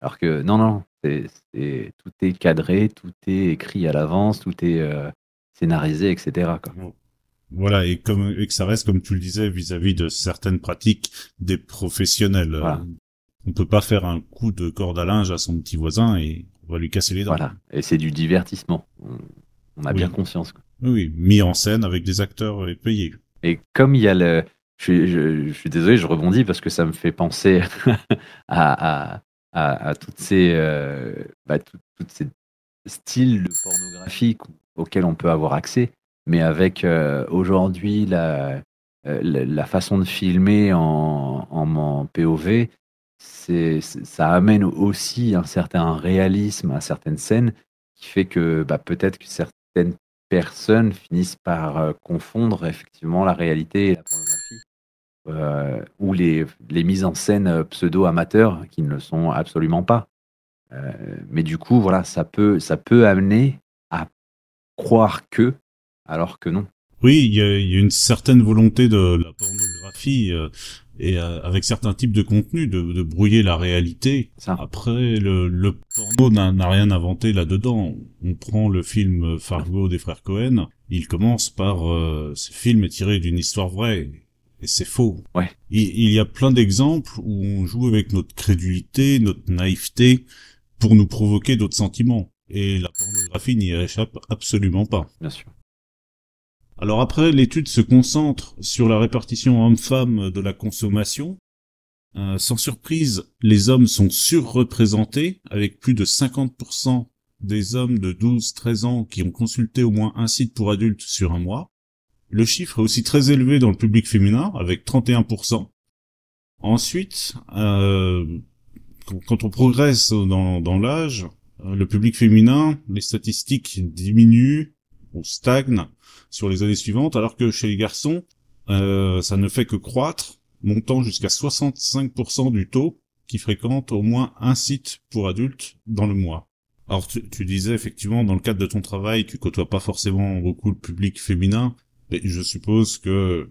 Alors que non, non, tout est cadré, tout est écrit à l'avance, tout est euh, scénarisé, etc. Voilà, et, comme, et que ça reste, comme tu le disais, vis-à-vis de certaines pratiques des professionnels. On On peut pas faire un coup de corde à linge à son petit voisin et on va lui casser les dents. Voilà, et c'est du divertissement. On, a bien conscience. Oui, mis en scène avec des acteurs et euh, payés. Et comme il y a le, je suis, je suis, désolé, je rebondis parce que ça me fait penser à, à, à, à toutes ces, euh, bah, toutes ces styles de pornographie auxquels on peut avoir accès, mais avec euh, aujourd'hui euh, la, façon de filmer en, en, POV, c'est, ça amène aussi un certain réalisme à certaines scènes qui fait que bah, peut-être que certaines personnes finissent par confondre effectivement la réalité et la pornographie. Euh, ou les, les, mises en scène euh, pseudo-amateurs qui ne le sont absolument pas. Euh, mais du coup, voilà, ça peut, ça peut amener à croire que, alors que non. Oui, il y, a une certaine volonté de la pornographie et avec certains types de contenus de, brouiller la réalité. Après, le, porno n'a rien inventé là-dedans. On prend le film Fargo des frères Cohen. Il commence par ce film est tiré d'une histoire vraie. Et c'est faux. Il, y a plein d'exemples où on joue avec notre crédulité, notre naïveté, pour nous provoquer d'autres sentiments. Et la pornographie n'y échappe absolument pas. Bien sûr. Alors après, l'étude se concentre sur la répartition homme-femme de la consommation. Euh, sans surprise, les hommes sont surreprésentés, avec plus de 50% des hommes de 12-13 ans qui ont consulté au moins un site pour adultes sur un mois. Le chiffre est aussi très élevé dans le public féminin, avec 31%. Ensuite, euh, quand on progresse dans, l'âge, euh, le public féminin, les statistiques diminuent ou stagnent sur les années suivantes, alors que chez les garçons, euh, ça ne fait que croître, montant jusqu'à 65% du taux qui fréquente au moins un site pour adultes dans le mois. Alors tu, tu, disais effectivement dans le cadre de ton travail, tu côtoies pas forcément beaucoup le public féminin, je suppose que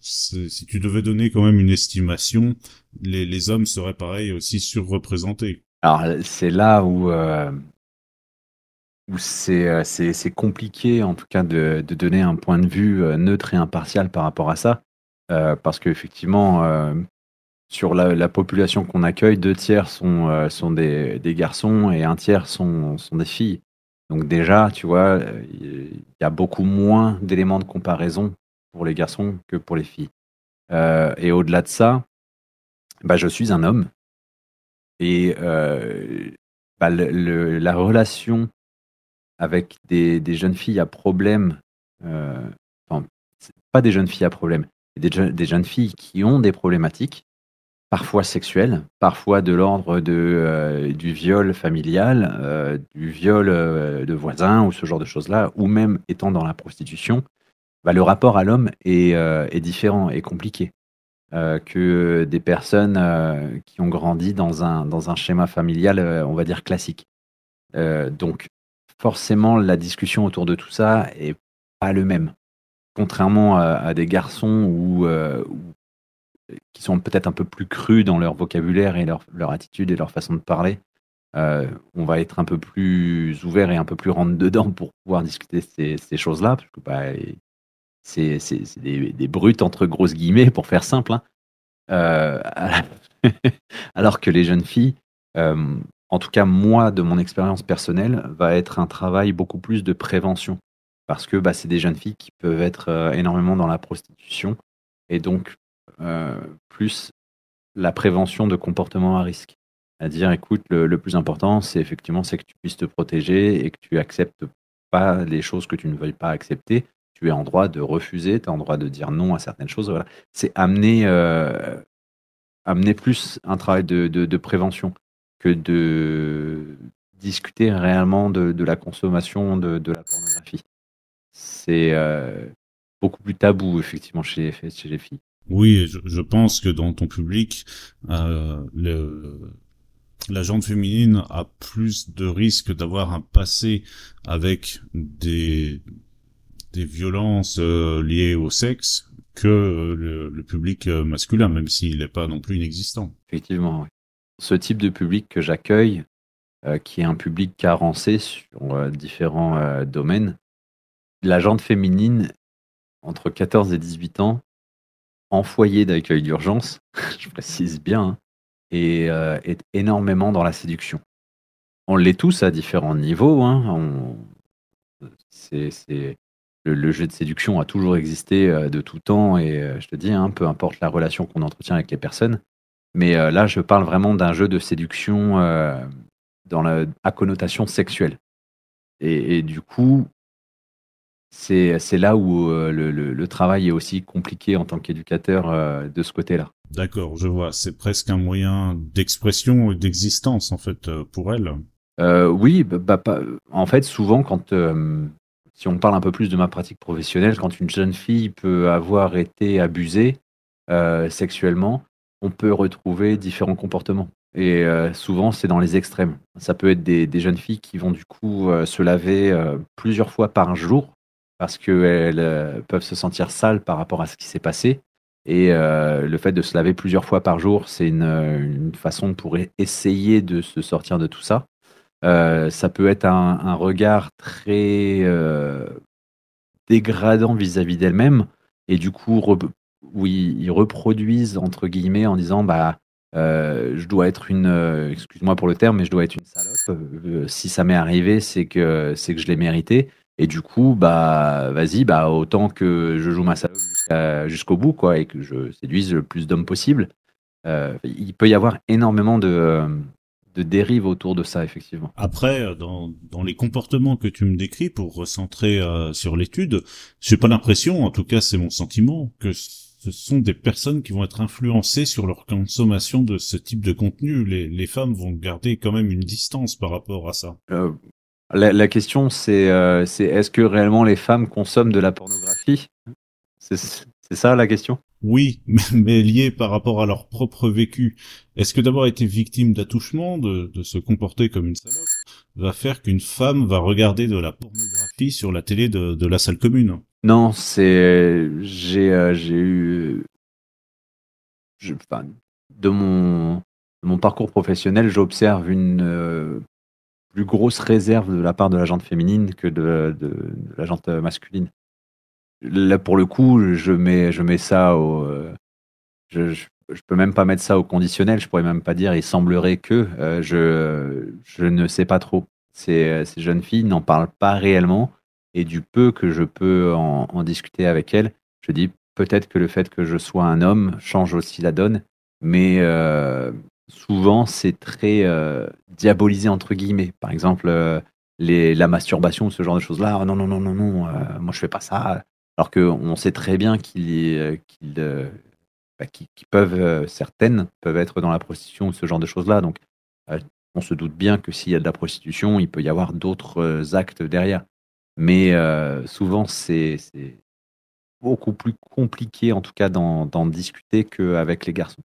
si tu devais donner quand même une estimation, les, hommes seraient pareil aussi surreprésentés. Alors c'est là où, euh, euh, c'est compliqué en tout cas de, donner un point de vue euh, neutre et impartial par rapport à ça, parce qu'effectivement effectivement sur la, population qu'on accueille, deux tiers sont, des, des, garçons et un tiers sont des filles. Donc déjà, tu vois, euh, il y a beaucoup moins d'éléments de comparaison pour les garçons que pour les filles. Euh, et au-delà de ça, bah, je suis un homme. Et euh, bah, la relation avec des, jeunes filles à problème, enfin, pas des jeunes filles à problème, des, des jeunes filles qui ont des problématiques, parfois sexuelles, parfois de l'ordre euh, du viol familial, euh, du viol euh, de voisin ou ce genre de choses-là, ou même étant dans la prostitution, bah, le rapport à l'homme est, différent et compliqué que des personnes qui ont grandi dans un, dans un schéma familial, on va dire, classique. donc, forcément, la discussion autour de tout ça est pas le même. Contrairement à des garçons ou qui sont peut-être un peu plus crus dans leur vocabulaire et leur, attitude et leur façon de parler, euh, on va être un peu plus ouvert et un peu plus rentre dedans pour pouvoir discuter ces, choses-là, parce que bah, c'est des, brutes entre grosses guillemets, pour faire simple. Hein. Euh, alors que les jeunes filles, euh, en tout cas moi, de mon expérience personnelle, va être un travail beaucoup plus de prévention, parce que bah, c'est des jeunes filles qui peuvent être énormément dans la prostitution, et donc euh, plus la prévention de comportements à risque. À dire, écoute, le, plus important, c'est effectivement c'est que tu puisses te protéger et que tu acceptes pas les choses que tu ne veuilles pas accepter. Tu es en droit de refuser, tu es en droit de dire non à certaines choses. Voilà. C'est amener, euh, amener plus un travail de, prévention que de discuter réellement de, la consommation de, la pornographie. C'est euh, beaucoup plus tabou, effectivement, chez les, chez les filles. Oui, je, pense que dans ton public, euh, la jante féminine a plus de risques d'avoir un passé avec des, des violences euh, liées au sexe que euh, le, public masculin, même s'il n'est pas non plus inexistant. Effectivement, ce type de public que j'accueille, qui est un public carencé sur différents domaines, la jante féminine entre 14 et 18 ans, en foyer d'accueil d'urgence, je précise bien, hein, et euh, est énormément dans la séduction. On l'est tous à différents niveaux. Hein, c'est, Le, jeu de séduction a toujours existé euh, de tout temps, et euh, je te dis, hein, peu importe la relation qu'on entretient avec les personnes. Mais là, je parle vraiment d'un jeu de séduction dans la, à connotation sexuelle. et, du coup, c'est là où euh, le, travail est aussi compliqué en tant qu'éducateur euh, de ce côté-là. D'accord, je vois. C'est presque un moyen d'expression et d'existence en fait euh, pour elle. oui, bah, bah, en fait, souvent quand si on parle un peu plus de ma pratique professionnelle, quand une jeune fille peut avoir été abusée sexuellement, on peut retrouver différents comportements. Et souvent, c'est dans les extrêmes. Ça peut être des, jeunes filles qui vont du coup se laver plusieurs fois par jour parce qu'elles euh, peuvent se sentir sales par rapport à ce qui s'est passé. Et euh, le fait de se laver plusieurs fois par jour, c'est une, euh, façon pour e-, essayer de se sortir de tout ça. ça peut être un, regard très dégradant vis-à-vis d'elle-même. Et du coup, oui, ils reproduisent, entre guillemets, en disant bah, Je dois être une, excuse-moi pour le terme, mais je dois être une salope. si ça m'est arrivé, c'est que, c'est que je l'ai mérité. Et du coup, bah, vas-y, bah, autant que je joue ma salope jusqu'au bout, quoi, et que je séduise le plus d'hommes possible. Euh, il peut y avoir énormément de, de dérives autour de ça, effectivement. Après, euh, dans, les comportements que tu me décris, pour recentrer euh, sur l'étude, j'ai pas l'impression, en tout cas, c'est mon sentiment, que ce sont des personnes qui vont être influencées sur leur consommation de ce type de contenu. Les, femmes vont garder quand même une distance par rapport à ça. La, question, c'est euh, est, ce que réellement les femmes consomment de la pornographie C'est ça la question Oui, mais liée par rapport à leur propre vécu. Est-ce que d'avoir été victime d'attouchement, de, se comporter comme une salope, va faire qu'une femme va regarder de la pornographie sur la télé de, la salle commune Non, c'est... J'ai euh, j'ai eu... Je, de mon, mon parcours professionnel, j'observe une euh, plus grosse réserve de la part de la gente féminine que de, la gente masculine. Là, pour le coup, je mets, je mets ça au. Euh, je, je, peux même pas mettre ça au conditionnel. Je pourrais même pas dire il semblerait que. Euh, je, je ne sais pas trop. Ces, jeunes filles n'en parlent pas réellement. Et du peu que je peux en, discuter avec elles, je dis peut-être que le fait que je sois un homme change aussi la donne. Mais, euh, souvent c'est très euh, diabolisé entre guillemets. Par exemple, euh, la masturbation ce genre de choses-là. Ah, non, non, non, non, non, euh, moi je fais pas ça. Alors qu'on sait très bien qu'ils est qu peuvent, certaines peuvent être dans la prostitution ou ce genre de choses-là. Donc on se doute bien que s'il y a de la prostitution, il peut y avoir d'autres actes derrière. Mais souvent c'est beaucoup plus compliqué en tout cas d'en discuter qu'avec les garçons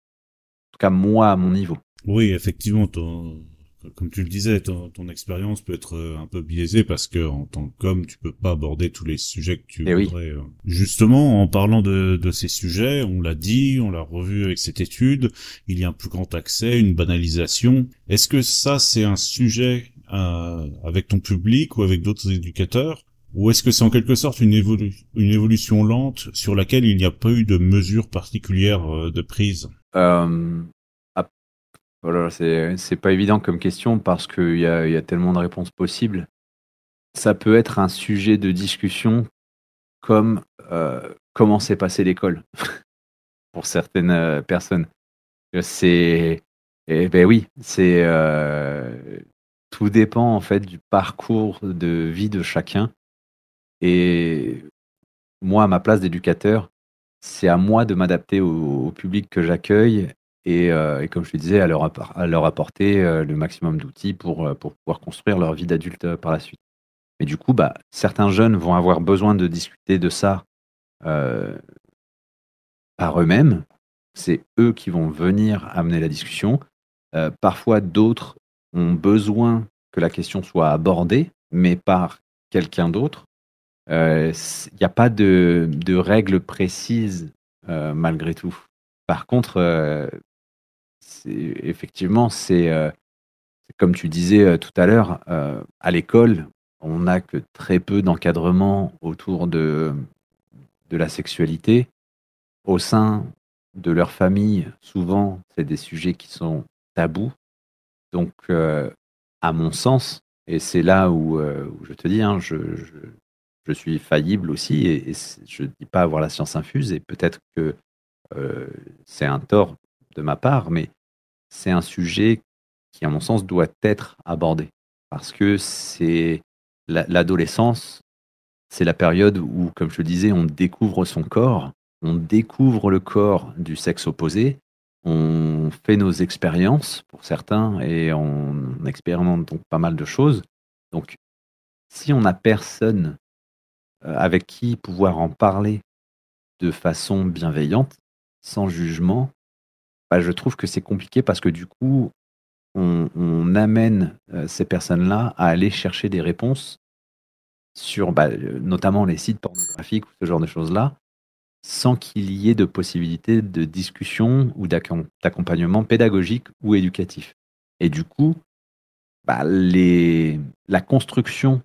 cas moi à mon niveau. Oui, effectivement, comme tu le disais, ton, expérience peut être euh, un peu biaisée parce que en tant qu'homme, tu peux pas aborder tous les sujets que tu eh voudrais. Euh. Justement, en parlant de, ces sujets, on l'a dit, on l'a revu avec cette étude, il y a un plus grand accès, une banalisation. Est-ce que ça, c'est un sujet euh, avec ton public ou avec d'autres éducateurs ou est-ce que c'est en quelque sorte une, une évolution lente sur laquelle il n'y a pas eu de mesures particulières de prise euh, voilà, c'est pas évident comme question parce qu'il y a, y a tellement de réponses possibles. Ça peut être un sujet de discussion comme euh, comment s'est passée l'école pour certaines euh, personnes. C'est. Eh ben oui, c'est. tout dépend en fait du parcours de vie de chacun. Et moi, à ma place d'éducateur, c'est à moi de m'adapter au, public que j'accueille et, euh, comme je le disais, à leur, apporter euh, le maximum d'outils euh, pour, pouvoir construire leur vie d'adulte par la suite. Mais du coup, bah, certains jeunes vont avoir besoin de discuter de ça par eux-mêmes. C'est eux qui vont venir amener la discussion. parfois, d'autres ont besoin que la question soit abordée, mais par quelqu'un d'autre. Il euh, n'y a pas de, règles précises euh, malgré tout. Par contre, euh, effectivement, c'est comme tu disais tout à l'heure, à l'école, on n'a que très peu d'encadrement autour de, de la sexualité. Au sein de leur famille, souvent, c'est des sujets qui sont tabous. Donc, à mon sens, et c'est là où, je te dis, hein, je, je suis faillible aussi et, je ne dis pas avoir la science infuse et peut-être que euh, c'est un tort de ma part, mais c'est un sujet qui, à mon sens, doit être abordé parce que c'est l'adolescence, c'est la période où, comme je le disais, on découvre son corps, on découvre le corps du sexe opposé, on fait nos expériences pour certains et on expérimente donc pas mal de choses. Donc, si on n'a personne euh, avec qui pouvoir en parler de façon bienveillante, sans jugement, bah, je trouve que c'est compliqué parce que du coup, on, amène euh, ces personnes-là à aller chercher des réponses sur bah, euh, notamment les sites pornographiques ou ce genre de choses-là, sans qu'il y ait de possibilité de discussion ou d'accompagnement pédagogique ou éducatif. Et du coup, bah, la construction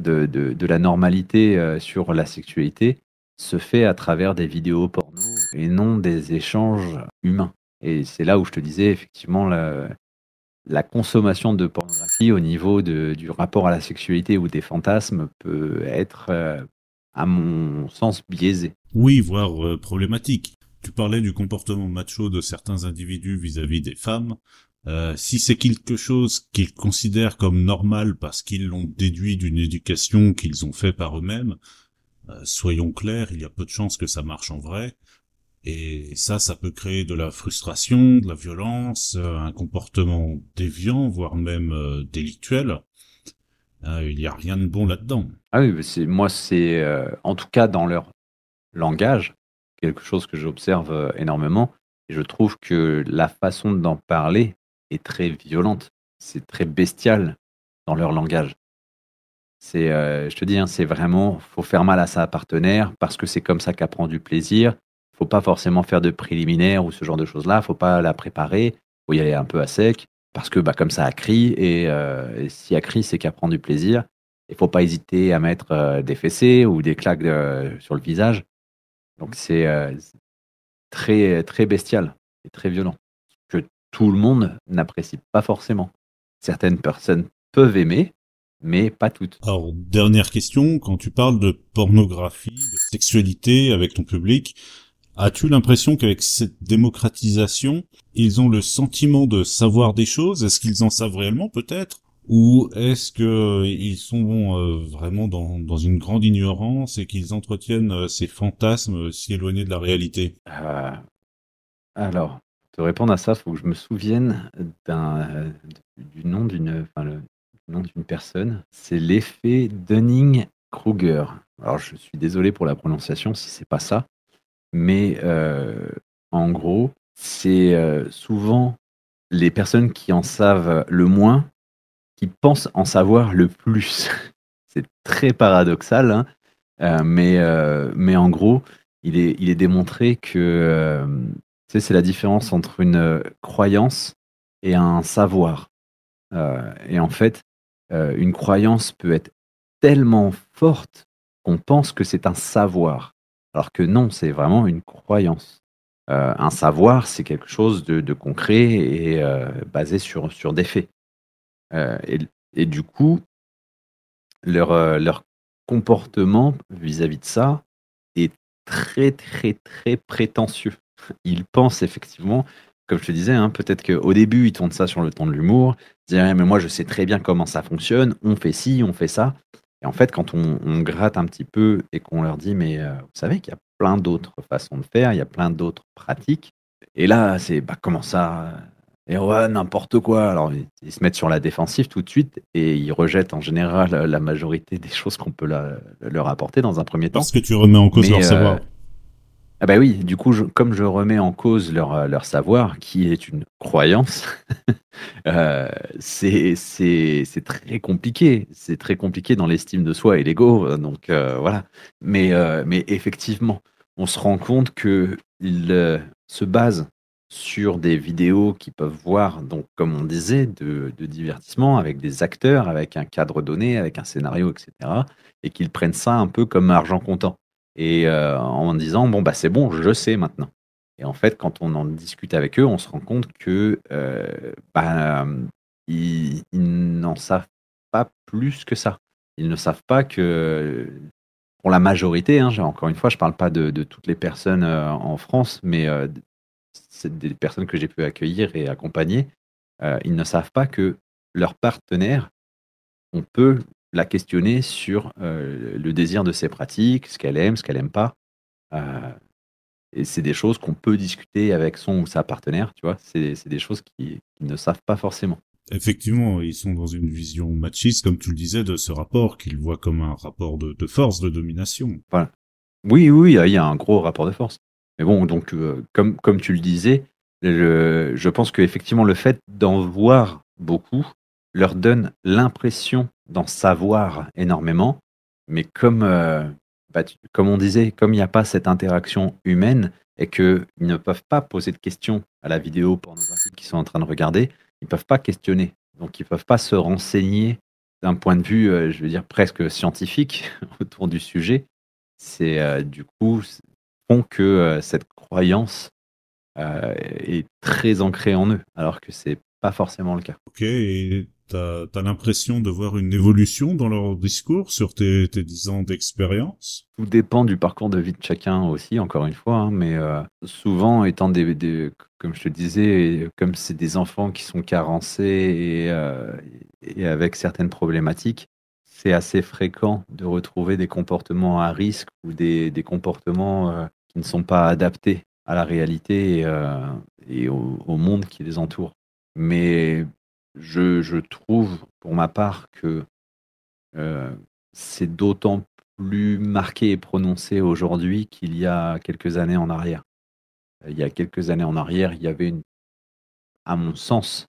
de, la normalité euh, sur la sexualité se fait à travers des vidéos porno et non des échanges humains. Et c'est là où je te disais, effectivement, la, consommation de pornographie au niveau du rapport à la sexualité ou des fantasmes peut être, euh, à mon sens, biaisée. Oui, voire euh, problématique. Tu parlais du comportement macho de certains individus vis à -vis des femmes. Euh, si c'est quelque chose qu'ils considèrent comme normal parce qu'ils l'ont déduit d'une éducation qu'ils ont fait par eux-mêmes, euh, soyons clairs, il y a peu de chances que ça marche en vrai. Et ça, ça peut créer de la frustration, de la violence, euh, un comportement déviant, voire même délictuel. il n'y a rien de bon là-dedans. Ah oui, moi, c'est en tout cas dans leur langage quelque chose que j'observe énormément. Et je trouve que la façon d'en parler est très violente, c'est très bestial dans leur langage. C'est, euh, je te dis, hein, c'est vraiment, faut faire mal à sa partenaire parce que c'est comme ça qu'apprend du plaisir. Faut pas forcément faire de préliminaires ou ce genre de choses-là. Faut pas la préparer. Faut y aller un peu à sec parce que bah, comme ça, elle crie et, euh, si elle crie, c'est qu'elle prend du plaisir. Il faut pas hésiter à mettre euh, des fessées ou des claques sur le visage. Donc euh, c'est très très bestial et très violent tout le monde n'apprécie pas forcément. Certaines personnes peuvent aimer, mais pas toutes. Alors, dernière question, quand tu parles de pornographie, de sexualité avec ton public, as-tu l'impression qu'avec cette démocratisation, ils ont le sentiment de savoir des choses Est-ce qu'ils en savent réellement peut-être ou est-ce que ils sont euh, vraiment dans, une grande ignorance et qu'ils entretiennent euh, ces fantasmes si éloignés de la réalité euh, Alors, te répondre à ça, il faut que je me souvienne euh, du nom d'une, personne. C'est l'effet Dunning-Kruger. Alors, je suis désolé pour la prononciation si ce n'est pas ça, mais euh, en gros, c'est euh, souvent les personnes qui en savent le moins qui pensent en savoir le plus. c'est très paradoxal, hein, mais, mais en gros, il est, il est démontré que c'est la différence entre une euh, croyance et un savoir. Euh, et en fait, euh, une croyance peut être tellement forte qu'on pense que c'est un savoir, alors que non, c'est vraiment une croyance. un savoir, c'est quelque chose de, concret et basé sur, des faits. Et, du coup, leur, comportement vis à -vis de ça est très, très, très prétentieux. ils pensent effectivement, comme je te disais, hein, peut-être qu'au début, ils tournent ça sur le ton de l'humour, disent ah, mais moi je sais très bien comment ça fonctionne, on fait ci, on fait ça. Et en fait, quand on, gratte un petit peu et qu'on leur dit mais euh, vous savez qu'il y a plein d'autres façons de faire, il y a plein d'autres pratiques. Et là, c'est bah, comment ça et euh, ouais, n'importe quoi. Alors, ils se mettent sur la défensive tout de suite et ils rejettent en général la majorité des choses qu'on peut leur apporter dans un premier temps. Parce que tu remets en cause leur euh, savoir. Ah bah oui, du coup, comme je remets en cause leur, euh, leur savoir, qui est une croyance, euh, c'est très compliqué. C'est très compliqué dans l'estime de soi et l'ego. Hein, donc euh, voilà. Mais, mais effectivement, on se rend compte qu'ils se basent sur des vidéos qu'ils peuvent voir, donc comme on disait, de, divertissement avec des acteurs, avec un cadre donné, avec un scénario, etc. Et qu'ils prennent ça un peu comme argent comptant et euh, en disant bon bah c'est bon, je sais maintenant. Et en fait, quand on en discute avec eux, on se rend compte que euh, bah, euh, ils, n'en savent pas plus que ça. Ils ne savent pas que pour la majorité, hein, encore une fois, je ne parle pas de, toutes les personnes en France, mais c'est des personnes que j'ai pu accueillir et accompagner. ils ne savent pas que leurs partenaires, on peut la questionner sur euh, le désir de ses pratiques, ce qu'elle aime, ce qu'elle n'aime pas. Euh, et c'est des choses qu'on peut discuter avec son ou sa partenaire, tu vois. C'est des choses qu'ils qui ne savent pas forcément. Effectivement, ils sont dans une vision machiste, comme tu le disais, de ce rapport qu'ils voient comme un rapport de, force, de domination. Oui, oui, il y a un gros rapport de force. Mais bon, donc, euh, comme, tu le disais, je pense qu'effectivement, le fait d'en voir beaucoup leur donne l'impression d'en savoir énormément, mais comme, euh, bah, comme on disait, comme il n'y a pas cette interaction humaine et qu'ils ne peuvent pas poser de questions à la vidéo pornographique qui sont en train de regarder, ils ne peuvent pas questionner. Donc ils ne peuvent pas se renseigner d'un point de vue, euh, je veux dire, presque scientifique autour du sujet. C'est euh, du coup font que cette croyance est très ancrée en eux, alors que c'est pas forcément le cas. Ok, t'as as, l'impression de voir une évolution dans leur discours sur tes, tes 10 ans d'expérience Tout dépend du parcours de vie de chacun aussi, encore une fois, hein, mais euh, souvent étant des, comme je te disais, comme c'est des enfants qui sont carencés euh, et, avec certaines problématiques, c'est assez fréquent de retrouver des comportements à risque ou des, comportements euh, qui ne sont pas adaptés à la réalité et, au, au monde qui les entoure. Mais je, trouve, pour ma part, que euh, c'est d'autant plus marqué et prononcé aujourd'hui qu'il y a quelques années en arrière. Il y a quelques années en arrière, il y avait, à mon sens,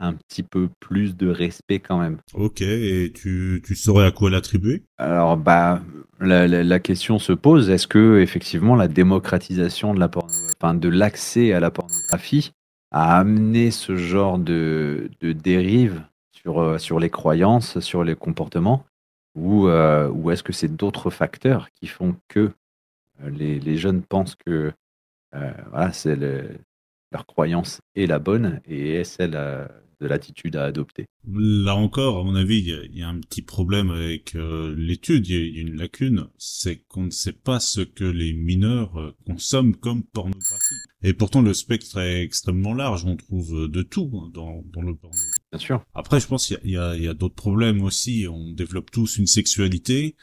un petit peu plus de respect quand même. Ok, et tu, tu saurais à quoi l'attribuer Alors, bah, la, question se pose est-ce que, effectivement, la démocratisation de l'accès la à la pornographie à amener ce genre de, dérive euh, sur, les croyances, sur les comportements, euh, ou, est-ce que c'est d'autres facteurs qui font que euh, les, jeunes pensent que c'est leur croyance est la bonne et est celle de l'attitude à adopter Là encore, à mon avis, il y, a un petit problème avec l'étude, il y, a une lacune, c'est qu'on ne sait pas ce que les mineurs consomment comme pornographie. Et pourtant, le spectre est extrêmement large. On trouve euh, de tout dans, le porno. Bien sûr. Après, je pense qu'il y a, d'autres problèmes aussi. On développe tous une sexualité,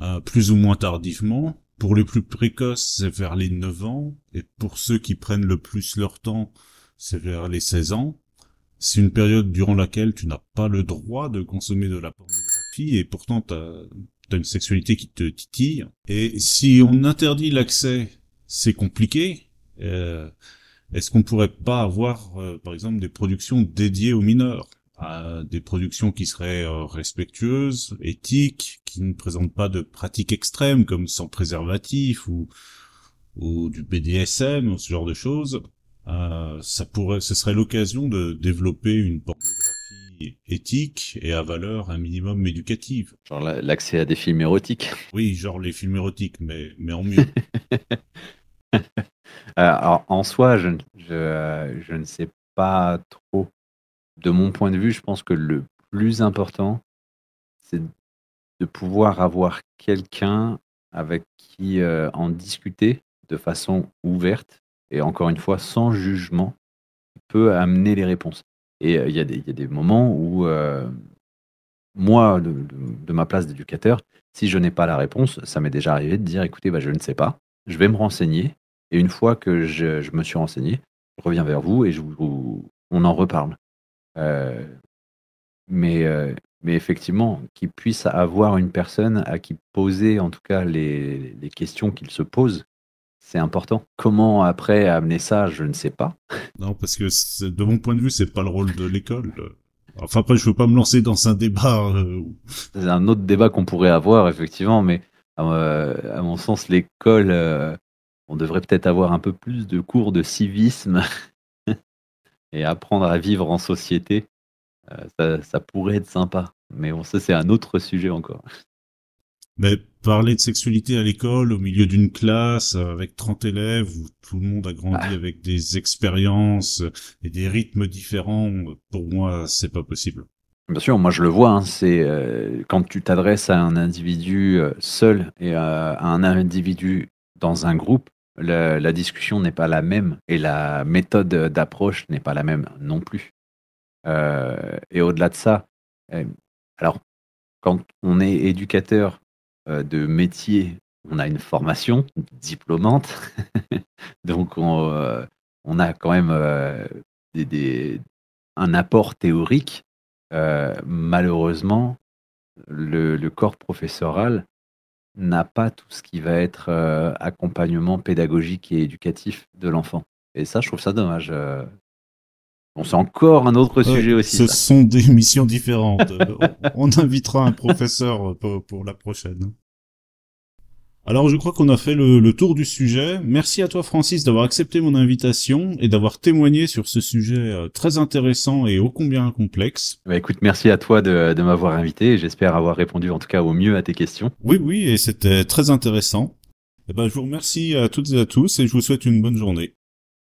euh, plus ou moins tardivement. Pour les plus précoces, c'est vers les 9 ans. Et pour ceux qui prennent le plus leur temps, c'est vers les 16 ans. C'est une période durant laquelle tu n'as pas le droit de consommer de la pornographie et pourtant t'as as une sexualité qui te titille. Et si on interdit l'accès, c'est compliqué euh, est-ce qu'on pourrait pas avoir, euh, par exemple, des productions dédiées aux mineurs des productions qui seraient euh, respectueuses, éthiques, qui ne présentent pas de pratiques extrêmes comme sans préservatif ou, du BDSM ou ce genre de choses, ça pourrait, ce serait l'occasion de développer une pornographie éthique et à valeur un minimum éducative. Genre l'accès à des films érotiques. Oui, genre les films érotiques, mais mais en mieux. Euh, alors, en soi, je, ne sais pas trop. De mon point de vue, je pense que le plus important, c'est de pouvoir avoir quelqu'un avec qui euh, en discuter de façon ouverte et encore une fois sans jugement peut amener les réponses. Et euh, il y, a des moments où moi, de, ma place d'éducateur, si je n'ai pas la réponse, ça m'est déjà arrivé de dire écoutez, bah, je ne sais pas, je vais me renseigner et une fois que je, me suis renseigné, je reviens vers vous et je on en reparle. Euh, mais, euh, mais effectivement, qu'il puisse avoir une personne à qui poser en tout cas les, questions qu'il se pose, c'est important. Comment après amener ça, je ne sais pas. Non, parce que de mon point de vue, c'est pas le rôle de l'école. Enfin après, je veux pas me lancer dans un débat. Euh, c'est un autre débat qu'on pourrait avoir effectivement, mais à mon sens, l'école on devrait peut-être avoir un peu plus de cours de civisme et apprendre à vivre en société. Euh, ça, pourrait être sympa, mais bon, ça c'est un autre sujet encore. Mais parler de sexualité à l'école, au milieu d'une classe, avec 30 élèves, où tout le monde a grandi ah. avec des expériences et des rythmes différents, pour moi, c'est pas possible. Bien sûr, moi je le vois, hein, c'est euh, quand tu t'adresses à un individu euh, seul et à un individu dans un groupe, la discussion n'est pas la même et la méthode d'approche n'est pas la même non plus. Euh, et au-delà de ça, euh, alors quand on est éducateur euh, de métier, on a une formation diplômante, donc on, on, a quand même des, un apport théorique. malheureusement, le, le corps professoral n'a pas tout ce qui va être euh, accompagnement pédagogique et éducatif de l'enfant. Et ça, je trouve ça dommage. Euh. Bon, c'est encore un autre sujet aussi. Ce sont des missions différentes. Euh, on invitera un professeur pour la prochaine. Alors je crois qu'on a fait le, tour du sujet. Merci à toi Francis d'avoir accepté mon invitation et d'avoir témoigné sur ce sujet euh, très intéressant et ô combien complexe. Bah, écoute, merci à toi de, m'avoir invité. J'espère avoir répondu en tout cas au mieux à tes questions. Oui, oui, et c'était très intéressant. Eh ben, je vous remercie à toutes et à tous et je vous souhaite une bonne journée.